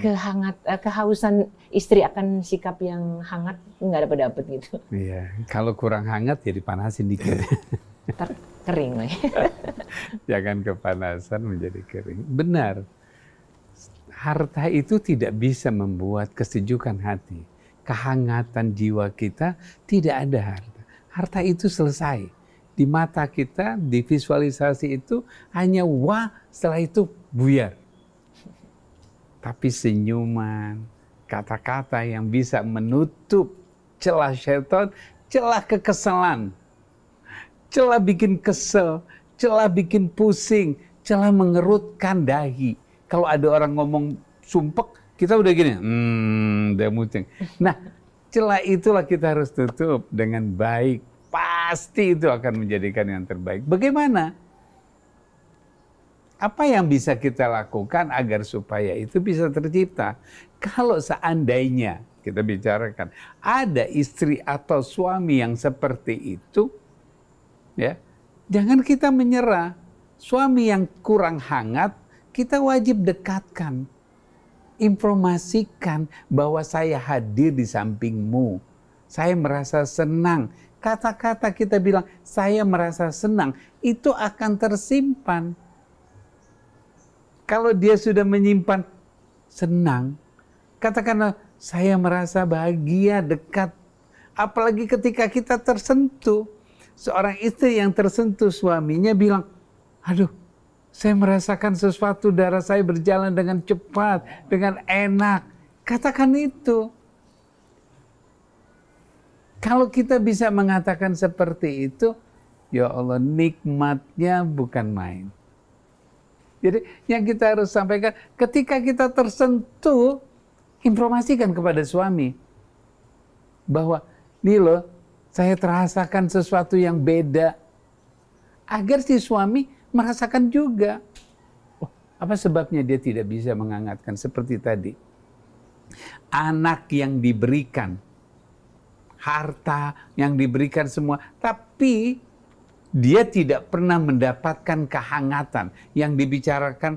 kehangat eh, kehausan istri akan sikap yang hangat nggak dapat dapat gitu? Iya, kalau kurang hangat ya dipanasin dikit. Ntar kering nih. Jangan kepanasan menjadi kering. Benar. Harta itu tidak bisa membuat kesejukan hati. Kehangatan jiwa kita tidak ada harta. Harta itu selesai. Di mata kita, di visualisasi itu hanya wah, setelah itu buyar. Tapi senyuman, kata-kata yang bisa menutup celah syaitan, celah kekesalan, celah bikin kesel, celah bikin pusing, celah mengerutkan dahi. Kalau ada orang ngomong sumpek, kita udah gini, hmm, udah mucing. Nah, celah itulah kita harus tutup dengan baik. Pasti itu akan menjadikan yang terbaik. Bagaimana? Apa yang bisa kita lakukan agar supaya itu bisa tercipta? Kalau seandainya kita bicarakan, ada istri atau suami yang seperti itu, ya jangan kita menyerah suami yang kurang hangat kita wajib dekatkan informasikan bahwa saya hadir di sampingmu saya merasa senang kata-kata kita bilang saya merasa senang itu akan tersimpan kalau dia sudah menyimpan senang katakanlah saya merasa bahagia dekat apalagi ketika kita tersentuh seorang istri yang tersentuh suaminya bilang, aduh, saya merasakan sesuatu darah saya berjalan dengan cepat, dengan enak. Katakan itu. Kalau kita bisa mengatakan seperti itu, ya Allah nikmatnya bukan main. Jadi yang kita harus sampaikan, ketika kita tersentuh, informasikan kepada suami. Bahwa, nih loh, saya terasakan sesuatu yang beda. Agar si suami merasakan juga. Oh, apa sebabnya dia tidak bisa menghangatkan seperti tadi? Anak yang diberikan, harta yang diberikan semua, tapi dia tidak pernah mendapatkan kehangatan yang dibicarakan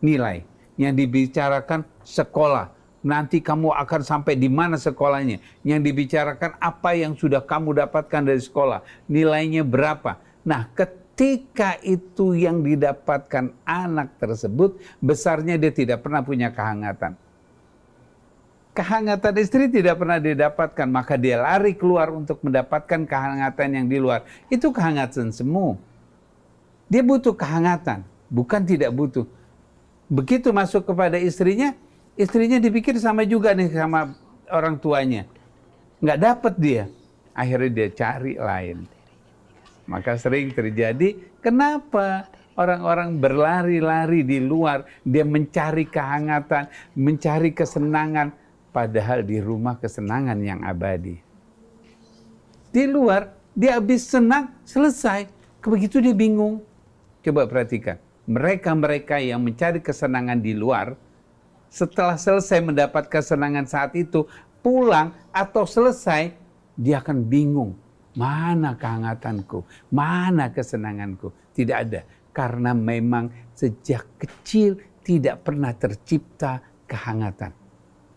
nilai, yang dibicarakan sekolah, nanti kamu akan sampai di mana sekolahnya. Yang dibicarakan apa yang sudah kamu dapatkan dari sekolah, nilainya berapa. Nah, ketika itu yang didapatkan anak tersebut, besarnya dia tidak pernah punya kehangatan. Kehangatan istri tidak pernah didapatkan, maka dia lari keluar untuk mendapatkan kehangatan yang di luar. Itu kehangatan semu. Dia butuh kehangatan, bukan tidak butuh. Begitu masuk kepada istrinya, istrinya dipikir sama juga nih sama orang tuanya. Nggak dapat dia. Akhirnya dia cari lain. Maka sering terjadi, kenapa orang-orang berlari-lari di luar, dia mencari kehangatan, mencari kesenangan, padahal di rumah kesenangan yang abadi. Di luar, dia habis senang, selesai. Begitu dia bingung. Coba perhatikan, mereka-mereka yang mencari kesenangan di luar, setelah selesai mendapat kesenangan saat itu, pulang atau selesai, dia akan bingung. Mana kehangatanku? Mana kesenanganku? Tidak ada. Karena memang sejak kecil tidak pernah tercipta kehangatan.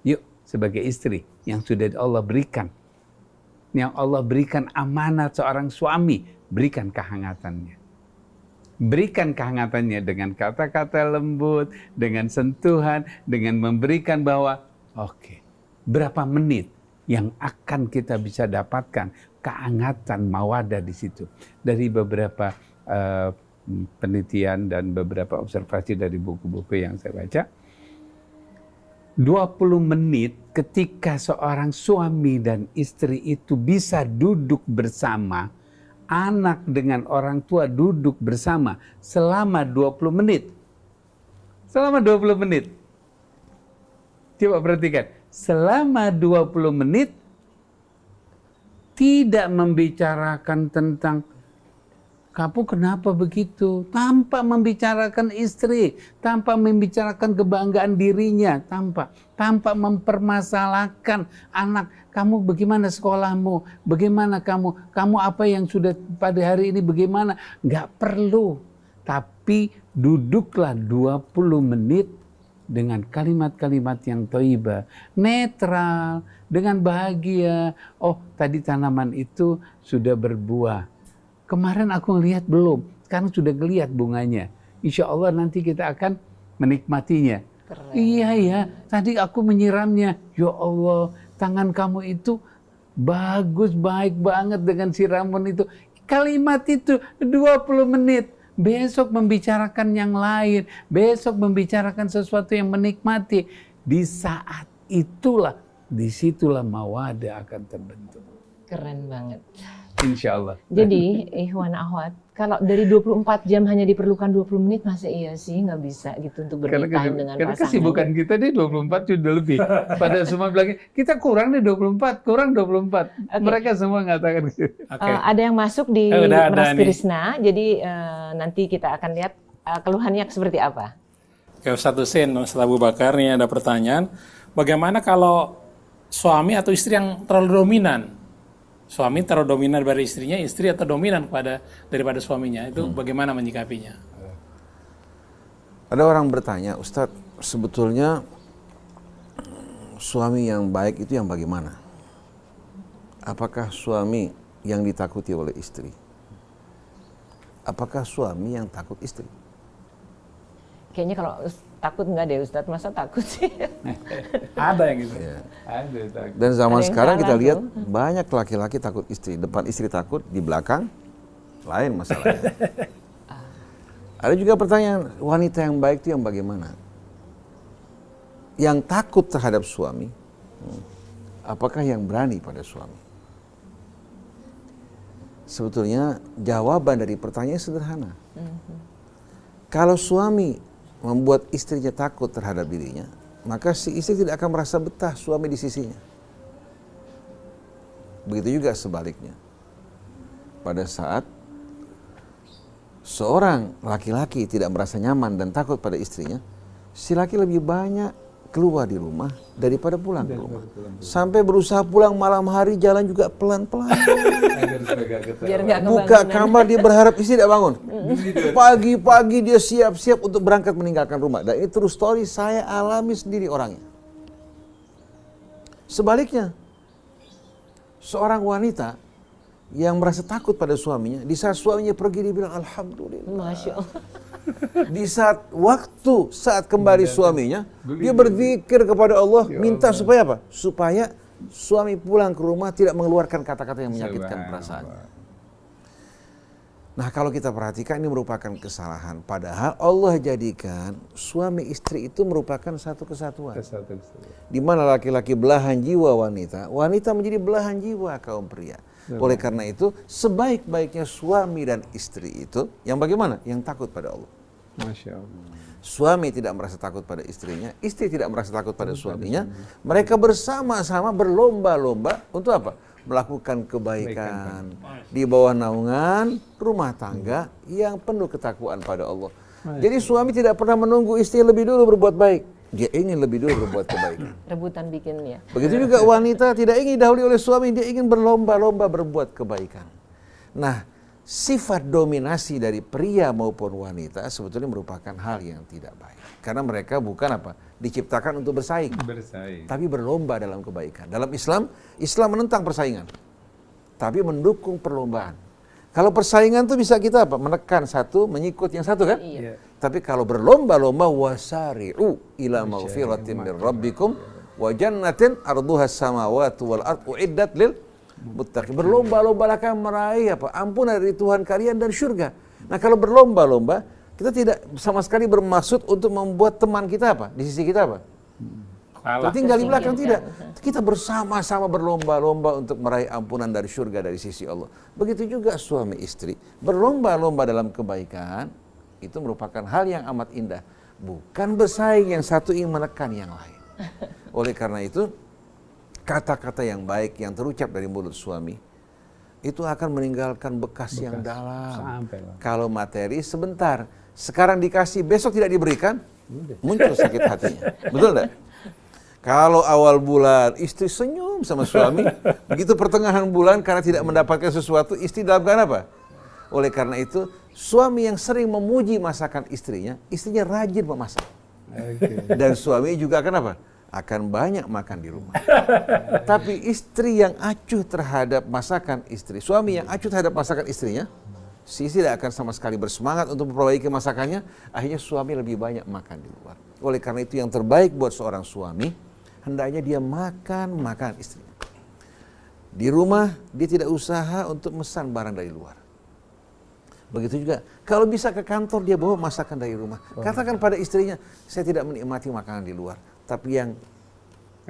Yuk, sebagai istri yang sudah Allah berikan. Yang Allah berikan amanat seorang suami, berikan kehangatannya berikan kehangatannya dengan kata-kata lembut, dengan sentuhan, dengan memberikan bahwa oke, okay, berapa menit yang akan kita bisa dapatkan kehangatan mawadah di situ dari beberapa uh, penelitian dan beberapa observasi dari buku-buku yang saya baca 20 menit ketika seorang suami dan istri itu bisa duduk bersama anak dengan orang tua duduk bersama selama 20 menit. Selama 20 menit. Coba perhatikan. Selama 20 menit tidak membicarakan tentang kamu kenapa begitu? Tanpa membicarakan istri, tanpa membicarakan kebanggaan dirinya, tanpa tanpa mempermasalahkan anak kamu bagaimana sekolahmu, bagaimana kamu, kamu apa yang sudah pada hari ini bagaimana? Nggak perlu. Tapi duduklah 20 menit dengan kalimat-kalimat yang toiba, netral, dengan bahagia. Oh, tadi tanaman itu sudah berbuah Kemarin aku ngelihat belum, sekarang sudah ngelihat bunganya. Insya Allah nanti kita akan menikmatinya. Keren. Iya ya, tadi aku menyiramnya. Ya Allah, tangan kamu itu bagus, baik banget dengan siraman itu. Kalimat itu 20 menit. Besok membicarakan yang lain. Besok membicarakan sesuatu yang menikmati. Di saat itulah, disitulah mawada akan terbentuk. Keren banget. Insya Allah. Jadi, Ikhwan Ahwat, kalau dari 24 jam hanya diperlukan 20 menit, masa iya sih nggak bisa gitu untuk bermain dengan karena pasangan. Karena kesibukan kita di 24 sudah lebih. Pada semua bilang, kita kurang di 24, kurang 24. Okay. Mereka semua mengatakan gitu. Eh, okay. Uh, ada yang masuk di eh, udah, Mas Krisna, jadi uh, nanti kita akan lihat uh, keluhannya seperti apa. Oke, satu Husin, Mas Abu Bakar, ini ada pertanyaan. Bagaimana kalau suami atau istri yang terlalu dominan? suami terlalu dominan pada istrinya, istri atau dominan kepada daripada suaminya. Itu hmm. bagaimana menyikapinya? Ada orang bertanya, Ustadz, sebetulnya suami yang baik itu yang bagaimana? Apakah suami yang ditakuti oleh istri? Apakah suami yang takut istri? Kayaknya kalau takut nggak deh Ustadz masa takut sih ada yang gitu ya. ada takut. dan zaman sekarang kita lihat banyak laki-laki takut istri depan istri takut di belakang lain masalahnya ada juga pertanyaan wanita yang baik itu yang bagaimana yang takut terhadap suami hmm, apakah yang berani pada suami sebetulnya jawaban dari pertanyaan sederhana mm -hmm. kalau suami membuat istrinya takut terhadap dirinya, maka si istri tidak akan merasa betah suami di sisinya. Begitu juga sebaliknya. Pada saat seorang laki-laki tidak merasa nyaman dan takut pada istrinya, si laki lebih banyak keluar di rumah daripada pulang ke rumah. Sampai berusaha pulang malam hari jalan juga pelan-pelan. Buka kamar dia berharap istri tidak bangun. Pagi-pagi dia siap-siap untuk berangkat meninggalkan rumah. Dan itu true story saya alami sendiri orangnya. Sebaliknya, seorang wanita yang merasa takut pada suaminya, di saat suaminya pergi dia bilang Alhamdulillah. Masya Allah di saat waktu saat kembali suaminya, dia berzikir kepada Allah, ya minta supaya apa? Supaya suami pulang ke rumah tidak mengeluarkan kata-kata yang menyakitkan perasaannya. Nah kalau kita perhatikan ini merupakan kesalahan. Padahal Allah jadikan suami istri itu merupakan satu kesatuan. kesatuan. Di mana laki-laki belahan jiwa wanita, wanita menjadi belahan jiwa kaum pria. Oleh karena itu sebaik-baiknya suami dan istri itu yang bagaimana? Yang takut pada Allah. Masya Allah. Suami tidak merasa takut pada istrinya, istri tidak merasa takut pada suaminya. Mereka bersama-sama berlomba-lomba untuk apa? Melakukan kebaikan di bawah naungan rumah tangga yang penuh ketakuan pada Allah. Jadi suami tidak pernah menunggu istri lebih dulu berbuat baik. Dia ingin lebih dulu berbuat kebaikan. Rebutan bikin ya. Begitu juga wanita tidak ingin dahului oleh suami, dia ingin berlomba-lomba berbuat kebaikan. Nah, sifat dominasi dari pria maupun wanita sebetulnya merupakan hal yang tidak baik. Karena mereka bukan apa? Diciptakan untuk bersaing. Bersaing. Tapi berlomba dalam kebaikan. Dalam Islam, Islam menentang persaingan. Tapi mendukung perlombaan. Kalau persaingan tuh bisa kita apa? Menekan satu, menyikut yang satu kan? Iya. Tapi kalau berlomba-lomba wasari'u ila maghfiratin min rabbikum wa jannatin arduha samawati wal ardu uiddat lil muttaqin. berlomba lomba akan meraih apa? Ampunan dari Tuhan kalian dan surga. Nah, kalau berlomba-lomba, kita tidak sama sekali bermaksud untuk membuat teman kita apa? Di sisi kita apa? Tinggal di iya. belakang tidak. Iya. Kita bersama-sama berlomba-lomba untuk meraih ampunan dari surga dari sisi Allah. Begitu juga suami istri berlomba-lomba dalam kebaikan itu merupakan hal yang amat indah. Bukan bersaing yang satu ingin menekan yang lain. Oleh karena itu kata-kata yang baik yang terucap dari mulut suami itu akan meninggalkan bekas, bekas. yang dalam. Sampai Kalau materi sebentar, sekarang dikasih, besok tidak diberikan, muncul sakit hatinya. Betul tidak? Kalau awal bulan istri senyum sama suami, begitu pertengahan bulan karena tidak mendapatkan sesuatu, istri dalam keadaan apa? Oleh karena itu, suami yang sering memuji masakan istrinya, istrinya rajin memasak. Okay. Dan suami juga kenapa? apa? akan banyak makan di rumah. Tapi istri yang acuh terhadap masakan istri, suami yang acuh terhadap masakan istrinya, si istri tidak akan sama sekali bersemangat untuk memperbaiki masakannya, akhirnya suami lebih banyak makan di luar. Oleh karena itu yang terbaik buat seorang suami, hendaknya dia makan makan istri Di rumah dia tidak usaha untuk memesan barang dari luar. Begitu juga, kalau bisa ke kantor dia bawa masakan dari rumah. Katakan pada istrinya, saya tidak menikmati makanan di luar tapi yang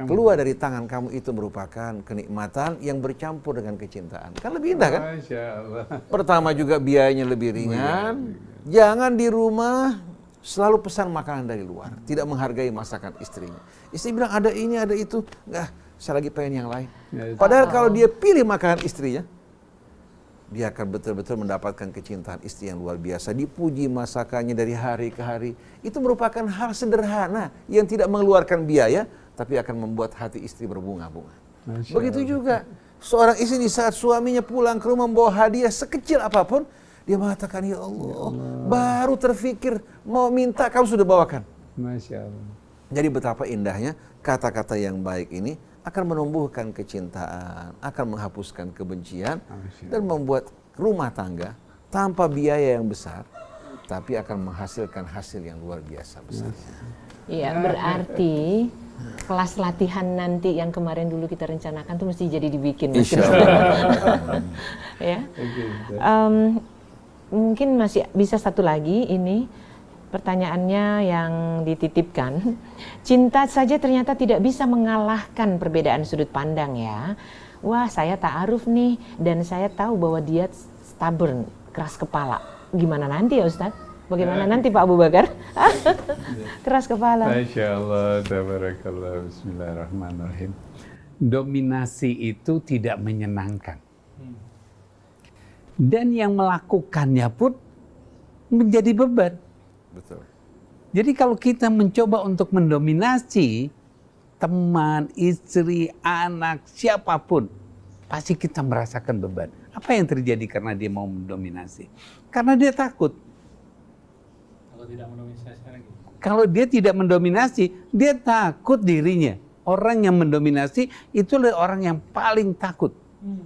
keluar dari tangan kamu itu merupakan kenikmatan yang bercampur dengan kecintaan. Kan lebih indah kan? Pertama juga biayanya lebih ringan. Jangan di rumah selalu pesan makanan dari luar, tidak menghargai masakan istrinya. Istri bilang ada ini, ada itu, enggak, saya lagi pengen yang lain. Padahal kalau oh. dia pilih makanan istrinya, dia akan betul-betul mendapatkan kecintaan istri yang luar biasa. Dipuji masakannya dari hari ke hari. Itu merupakan hal sederhana yang tidak mengeluarkan biaya, tapi akan membuat hati istri berbunga-bunga. Begitu juga seorang istri di saat suaminya pulang ke rumah membawa hadiah sekecil apapun, dia mengatakan, ya Allah, ya Allah. baru terfikir mau minta kamu sudah bawakan. Masya Allah. Jadi betapa indahnya kata-kata yang baik ini akan menumbuhkan kecintaan, akan menghapuskan kebencian, ah, dan membuat rumah tangga tanpa biaya yang besar, tapi akan menghasilkan hasil yang luar biasa besar. Iya, berarti kelas latihan nanti yang kemarin dulu kita rencanakan tuh mesti jadi dibikin. Mas. ya. Um, mungkin masih bisa satu lagi ini pertanyaannya yang dititipkan. Cinta saja ternyata tidak bisa mengalahkan perbedaan sudut pandang ya. Wah, saya tak ta'aruf nih dan saya tahu bahwa dia stubborn, keras kepala. Gimana nanti ya Ustadz? Bagaimana ya. nanti Pak Abu Bakar? keras kepala. Masya Allah, tabarakallah, bismillahirrahmanirrahim. Dominasi itu tidak menyenangkan. Hmm. Dan yang melakukannya pun menjadi beban Betul. Jadi kalau kita mencoba untuk mendominasi teman, istri, anak, siapapun, pasti kita merasakan beban. Apa yang terjadi karena dia mau mendominasi? Karena dia takut. Kalau tidak mendominasi Kalau dia tidak mendominasi, dia takut dirinya. Orang yang mendominasi itu adalah orang yang paling takut. Hmm.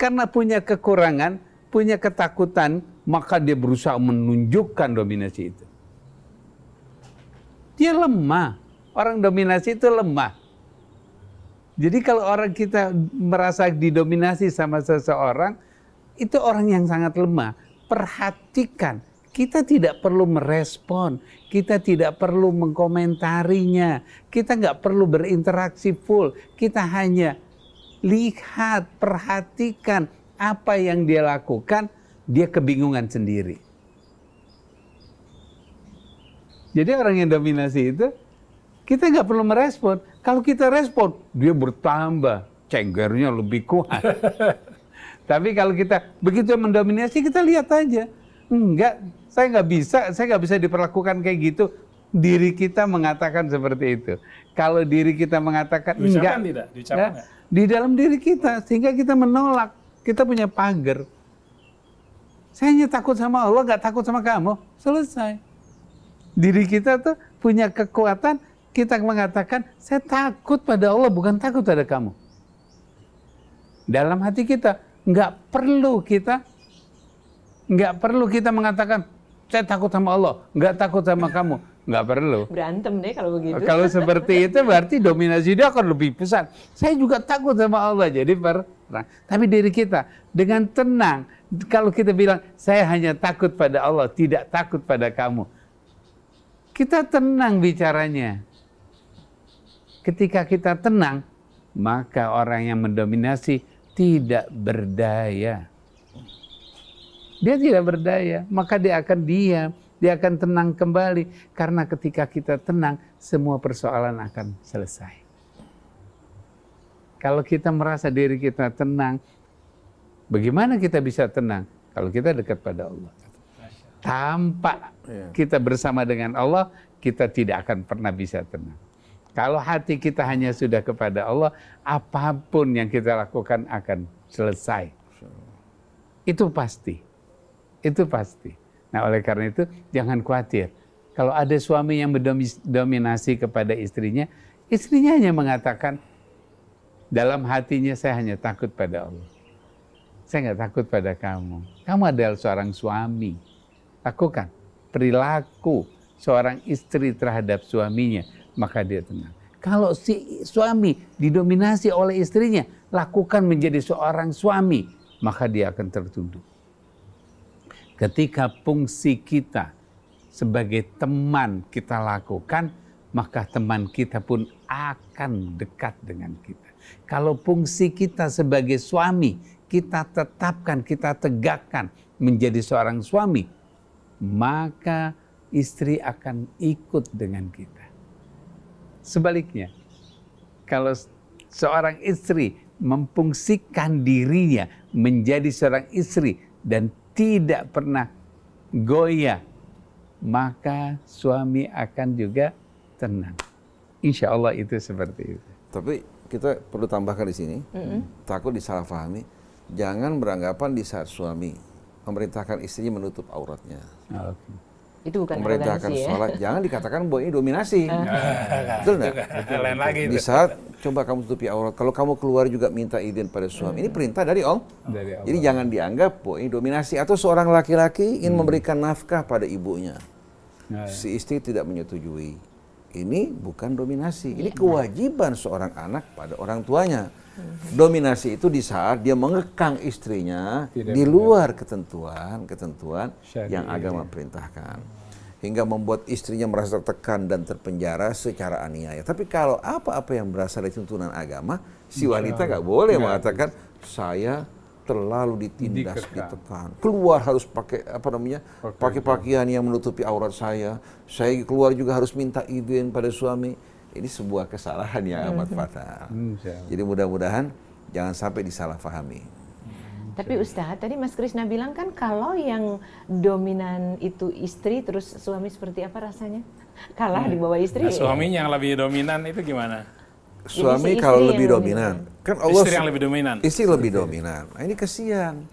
Karena punya kekurangan, punya ketakutan, maka dia berusaha menunjukkan dominasi itu. Dia lemah. Orang dominasi itu lemah. Jadi kalau orang kita merasa didominasi sama seseorang, itu orang yang sangat lemah. Perhatikan, kita tidak perlu merespon, kita tidak perlu mengkomentarinya, kita nggak perlu berinteraksi full, kita hanya lihat, perhatikan apa yang dia lakukan, dia kebingungan sendiri. Jadi orang yang dominasi itu, kita nggak perlu merespon. Kalau kita respon, dia bertambah. Cenggernya lebih kuat. Tapi kalau kita begitu mendominasi, kita lihat aja. Enggak, saya nggak bisa, saya nggak bisa diperlakukan kayak gitu. Diri kita mengatakan seperti itu. Kalau diri kita mengatakan Diucapkan enggak. Ya, di dalam diri kita, sehingga kita menolak. Kita punya pagar. Saya hanya takut sama Allah, nggak takut sama kamu. Selesai. Diri kita tuh punya kekuatan, kita mengatakan, saya takut pada Allah, bukan takut pada kamu. Dalam hati kita, nggak perlu kita, nggak perlu kita mengatakan, saya takut sama Allah, nggak takut sama kamu. Nggak perlu. Berantem deh kalau begitu. Kalau seperti itu berarti dominasi dia akan lebih besar. Saya juga takut sama Allah, jadi perang. Tapi diri kita dengan tenang, kalau kita bilang, saya hanya takut pada Allah, tidak takut pada kamu. Kita tenang bicaranya. Ketika kita tenang, maka orang yang mendominasi tidak berdaya. Dia tidak berdaya, maka dia akan diam, dia akan tenang kembali. Karena ketika kita tenang, semua persoalan akan selesai. Kalau kita merasa diri kita tenang, Bagaimana kita bisa tenang? Kalau kita dekat pada Allah. Tanpa iya. kita bersama dengan Allah, kita tidak akan pernah bisa tenang. Kalau hati kita hanya sudah kepada Allah, apapun yang kita lakukan akan selesai. Itu pasti. Itu pasti. Nah, oleh karena itu jangan khawatir. Kalau ada suami yang mendominasi kepada istrinya, istrinya hanya mengatakan dalam hatinya saya hanya takut pada Allah saya nggak takut pada kamu. Kamu adalah seorang suami. Lakukan perilaku seorang istri terhadap suaminya, maka dia tenang. Kalau si suami didominasi oleh istrinya, lakukan menjadi seorang suami, maka dia akan tertunduk. Ketika fungsi kita sebagai teman kita lakukan, maka teman kita pun akan dekat dengan kita. Kalau fungsi kita sebagai suami kita tetapkan, kita tegakkan menjadi seorang suami, maka istri akan ikut dengan kita. Sebaliknya, kalau seorang istri memfungsikan dirinya menjadi seorang istri dan tidak pernah goyah, maka suami akan juga tenang. Insya Allah itu seperti itu. Tapi kita perlu tambahkan di sini, mm -hmm. takut disalahpahami jangan beranggapan di saat suami memerintahkan istrinya menutup auratnya. okay. Itu bukan memerintahkan ya? sholat, jangan dikatakan bahwa ini dominasi. Ah. Ya, Betul nggak? Kan di saat coba kamu tutupi aurat, kalau kamu keluar juga minta izin pada suami. Ini perintah dari Allah. Jadi jangan dianggap bahwa ini dominasi atau seorang laki-laki ingin hmm. memberikan nafkah pada ibunya. Nah, Si istri tidak menyetujui. Ini bukan dominasi. Ini iya. kewajiban seorang anak pada orang tuanya. Dominasi itu di saat dia mengekang istrinya Tidak di luar ketentuan-ketentuan yang agama perintahkan. Hingga membuat istrinya merasa tertekan dan terpenjara secara aniaya. Tapi kalau apa-apa yang berasal dari tuntunan agama, si wanita nggak boleh mengatakan, saya terlalu ditindas, di ditekan. Keluar harus pakai apa namanya? Pakai pakaian yang menutupi aurat saya. Saya keluar juga harus minta izin pada suami ini sebuah kesalahan yang iya, amat iya. fatal. Hmm, Jadi mudah-mudahan jangan sampai disalahfahami. Tapi Ustaz, tadi Mas Krisna bilang kan kalau yang dominan itu istri, terus suami seperti apa rasanya? Kalah hmm. di bawah istri. Nah, suami ya? yang lebih dominan itu gimana? suami kalau lebih dominan. dominan. Kan Allah istri yang lebih dominan. Istri lebih dominan. Nah, ini kesian.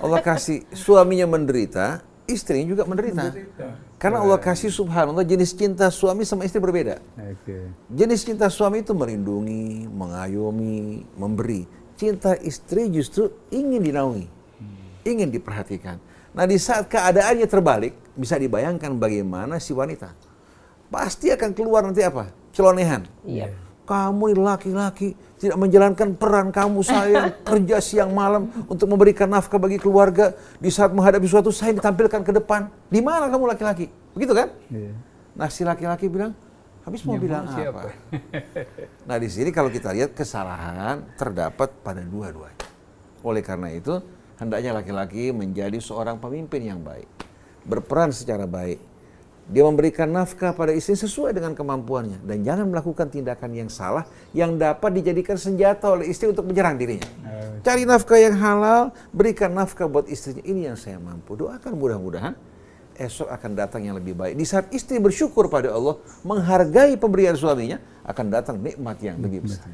Allah kasih suaminya menderita, istri juga menderita. menderita. Karena iya. Allah kasih subhanallah jenis cinta suami sama istri berbeda. Okay. Jenis cinta suami itu merindungi, mengayomi, memberi. Cinta istri justru ingin dinaungi, hmm. ingin diperhatikan. Nah di saat keadaannya terbalik, bisa dibayangkan bagaimana si wanita. Pasti akan keluar nanti apa? Celonehan. Yeah. Iya. Kamu laki-laki, tidak menjalankan peran kamu saya kerja siang malam untuk memberikan nafkah bagi keluarga di saat menghadapi suatu saya ditampilkan ke depan di mana kamu laki-laki begitu kan yeah. nah si laki-laki bilang habis mau Yang bilang siapa? apa nah di sini kalau kita lihat kesalahan terdapat pada dua-duanya oleh karena itu hendaknya laki-laki menjadi seorang pemimpin yang baik berperan secara baik dia memberikan nafkah pada istri sesuai dengan kemampuannya dan jangan melakukan tindakan yang salah yang dapat dijadikan senjata oleh istri untuk menyerang dirinya. Cari nafkah yang halal, berikan nafkah buat istrinya. Ini yang saya mampu. Doakan mudah-mudahan esok akan datang yang lebih baik. Di saat istri bersyukur pada Allah, menghargai pemberian suaminya, akan datang nikmat yang lebih besar.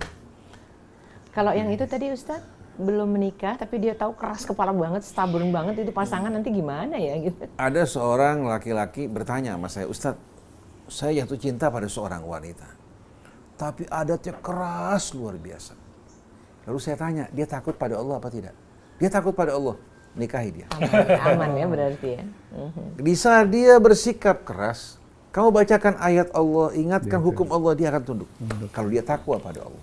Kalau yang itu tadi Ustadz? belum menikah tapi dia tahu keras kepala banget, stubborn banget itu pasangan nanti gimana ya gitu. Ada seorang laki-laki bertanya sama saya, Ustadz, saya jatuh cinta pada seorang wanita. Tapi adatnya keras luar biasa." Lalu saya tanya, "Dia takut pada Allah apa tidak?" Dia takut pada Allah, nikahi dia. Aman, aman ya berarti ya. Di saat dia bersikap keras, kamu bacakan ayat Allah, ingatkan iya, iya. hukum Allah, dia akan tunduk. Kalau dia takwa pada Allah.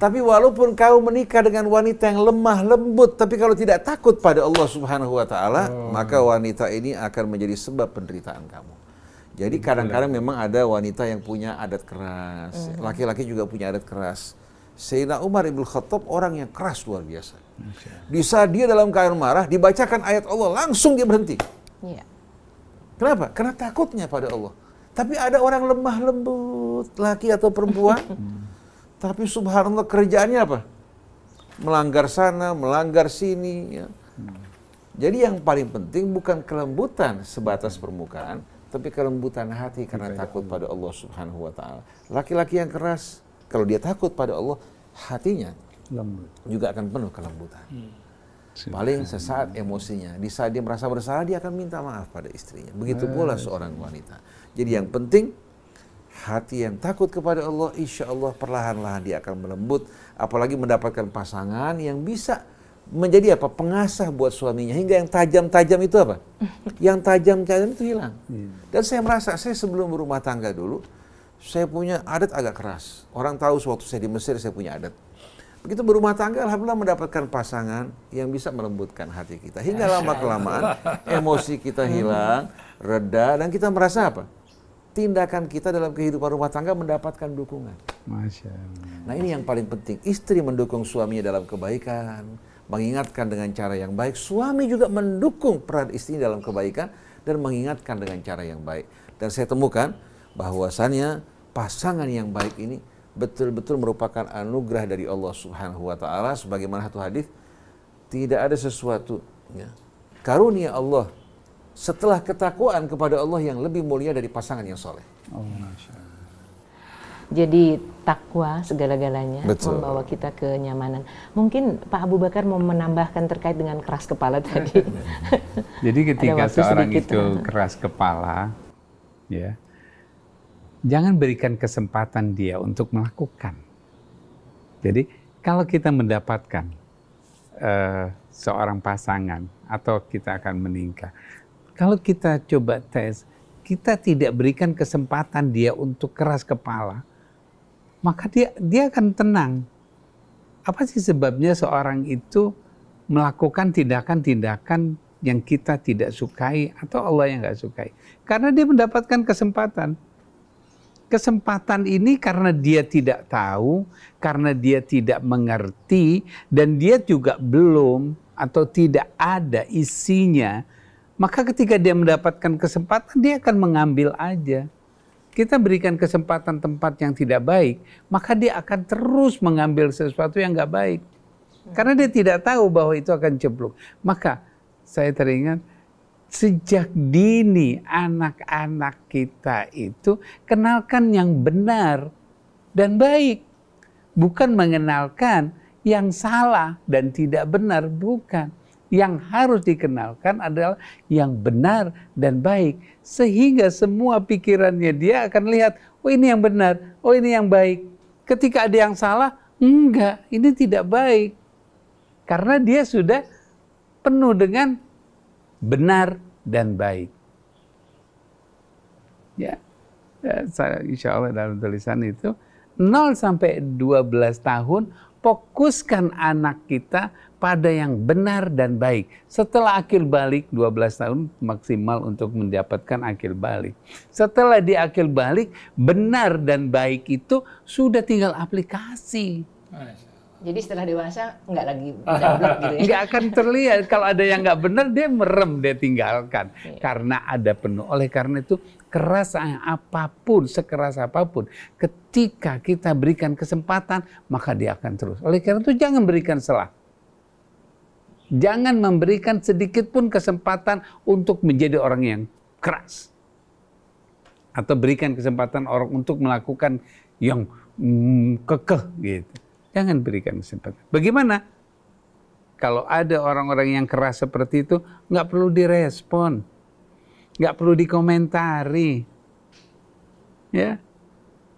Tapi walaupun kau menikah dengan wanita yang lemah lembut, tapi kalau tidak takut pada Allah Subhanahu wa taala, oh. maka wanita ini akan menjadi sebab penderitaan kamu. Jadi kadang-kadang memang ada wanita yang punya adat keras. Hmm. Laki-laki juga punya adat keras. Sayyidina Umar Ibn Khattab orang yang keras luar biasa. Di saat dia dalam keadaan marah, dibacakan ayat Allah, langsung dia berhenti. Iya. Kenapa? Karena takutnya pada Allah. Tapi ada orang lemah lembut, laki atau perempuan, hmm. Tapi subhanallah kerjaannya apa? Melanggar sana, melanggar sini. Ya. Jadi yang paling penting bukan kelembutan sebatas permukaan, tapi kelembutan hati karena takut pada Allah Subhanahu wa taala. Laki-laki yang keras kalau dia takut pada Allah, hatinya Juga akan penuh kelembutan. Hmm. Paling sesaat emosinya, di saat dia merasa bersalah dia akan minta maaf pada istrinya. Begitu eh. pula seorang wanita. Jadi yang penting hati yang takut kepada Allah, insya Allah perlahan-lahan dia akan melembut, apalagi mendapatkan pasangan yang bisa menjadi apa pengasah buat suaminya hingga yang tajam-tajam itu apa? yang tajam-tajam itu hilang. Iya. Dan saya merasa saya sebelum berumah tangga dulu saya punya adat agak keras. Orang tahu suatu saya di Mesir saya punya adat. Begitu berumah tangga, alhamdulillah mendapatkan pasangan yang bisa melembutkan hati kita. Hingga lama kelamaan emosi kita hilang, reda, dan kita merasa apa? tindakan kita dalam kehidupan rumah tangga mendapatkan dukungan. Masya Allah. Nah ini yang paling penting. Istri mendukung suaminya dalam kebaikan, mengingatkan dengan cara yang baik. Suami juga mendukung peran istri dalam kebaikan dan mengingatkan dengan cara yang baik. Dan saya temukan bahwasannya pasangan yang baik ini betul-betul merupakan anugerah dari Allah Subhanahu wa taala sebagaimana satu hadis tidak ada sesuatu ya, karunia Allah setelah ketakwaan kepada Allah yang lebih mulia dari pasangan yang soleh. Oh, Jadi takwa segala-galanya membawa kita ke nyamanan. Mungkin Pak Abu Bakar mau menambahkan terkait dengan keras kepala tadi. Jadi ketika seorang itu keras kepala, ya, jangan berikan kesempatan dia untuk melakukan. Jadi kalau kita mendapatkan uh, seorang pasangan atau kita akan meningkat. Kalau kita coba tes, kita tidak berikan kesempatan dia untuk keras kepala, maka dia dia akan tenang. Apa sih sebabnya seorang itu melakukan tindakan-tindakan yang kita tidak sukai atau Allah yang nggak sukai? Karena dia mendapatkan kesempatan. Kesempatan ini karena dia tidak tahu, karena dia tidak mengerti, dan dia juga belum atau tidak ada isinya maka ketika dia mendapatkan kesempatan, dia akan mengambil aja. Kita berikan kesempatan tempat yang tidak baik, maka dia akan terus mengambil sesuatu yang nggak baik. Karena dia tidak tahu bahwa itu akan jeblok. Maka saya teringat sejak dini anak-anak kita itu kenalkan yang benar dan baik. Bukan mengenalkan yang salah dan tidak benar, bukan yang harus dikenalkan adalah yang benar dan baik. Sehingga semua pikirannya dia akan lihat, oh ini yang benar, oh ini yang baik. Ketika ada yang salah, enggak, ini tidak baik. Karena dia sudah penuh dengan benar dan baik. Ya, ya insya Allah dalam tulisan itu 0 sampai 12 tahun fokuskan anak kita pada yang benar dan baik. Setelah akil balik 12 tahun maksimal untuk mendapatkan akil balik. Setelah di akil balik benar dan baik itu sudah tinggal aplikasi. Jadi setelah dewasa nggak lagi gitu ya? Nggak akan terlihat. Kalau ada yang nggak benar, dia merem, dia tinggalkan. Iya. Karena ada penuh. Oleh karena itu, sekeras apapun, sekeras apapun, ketika kita berikan kesempatan, maka dia akan terus. Oleh karena itu jangan berikan selah. Jangan memberikan sedikit pun kesempatan untuk menjadi orang yang keras. Atau berikan kesempatan orang untuk melakukan yang mm, kekeh gitu. Jangan berikan kesempatan. Bagaimana? Kalau ada orang-orang yang keras seperti itu, nggak perlu direspon nggak perlu dikomentari. Ya,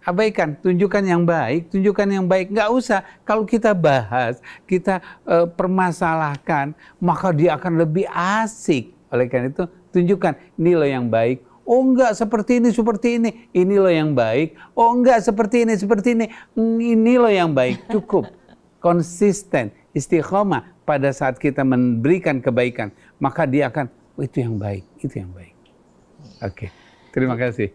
abaikan, tunjukkan yang baik, tunjukkan yang baik. Nggak usah, kalau kita bahas, kita e, permasalahkan, maka dia akan lebih asik. Oleh karena itu, tunjukkan, ini loh yang baik. Oh enggak, seperti ini, seperti ini. Ini loh yang baik. Oh enggak, seperti ini, seperti ini. Hmm, ini loh yang baik. Cukup. Konsisten. Istiqomah pada saat kita memberikan kebaikan. Maka dia akan, oh, itu yang baik, itu yang baik. Oke, okay. terima kasih.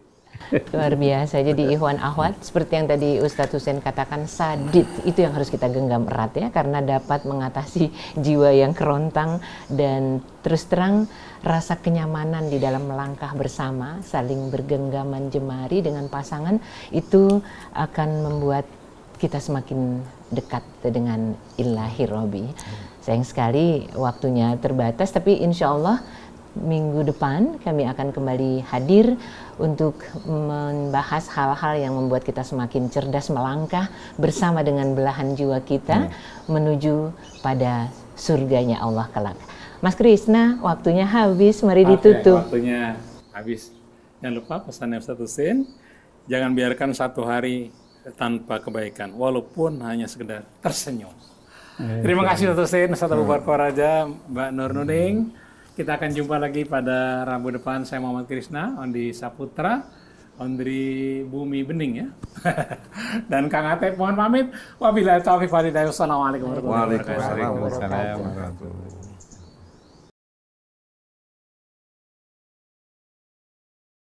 Luar biasa. Jadi Ikhwan Ahwat, seperti yang tadi Ustadz Hussein katakan, sadit itu yang harus kita genggam erat ya, karena dapat mengatasi jiwa yang kerontang dan terus terang rasa kenyamanan di dalam melangkah bersama, saling bergenggaman jemari dengan pasangan itu akan membuat kita semakin dekat dengan ilahi Robi. Sayang sekali waktunya terbatas, tapi insya Allah minggu depan kami akan kembali hadir untuk membahas hal-hal yang membuat kita semakin cerdas melangkah bersama dengan belahan jiwa kita hmm. menuju pada surganya Allah kelak. Mas Krisna, waktunya habis, mari Maaf ditutup. Waktunya habis. Jangan lupa pesan yang satu sin, jangan biarkan satu hari tanpa kebaikan, walaupun hanya sekedar tersenyum. Terima kasih Dr. Husin, mas Abu Koraja, Mbak Nur Nuning. Kita akan jumpa lagi pada Rabu depan. Saya Muhammad Krishna, Ondi Saputra, Ondri Bumi Bening ya. Dan Kang Atep mohon pamit. Wabillahi taufiq walhidayah. Wassalamualaikum warahmatullahi wabarakatuh. Waalaikumsalam warahmatullahi wabarakatuh.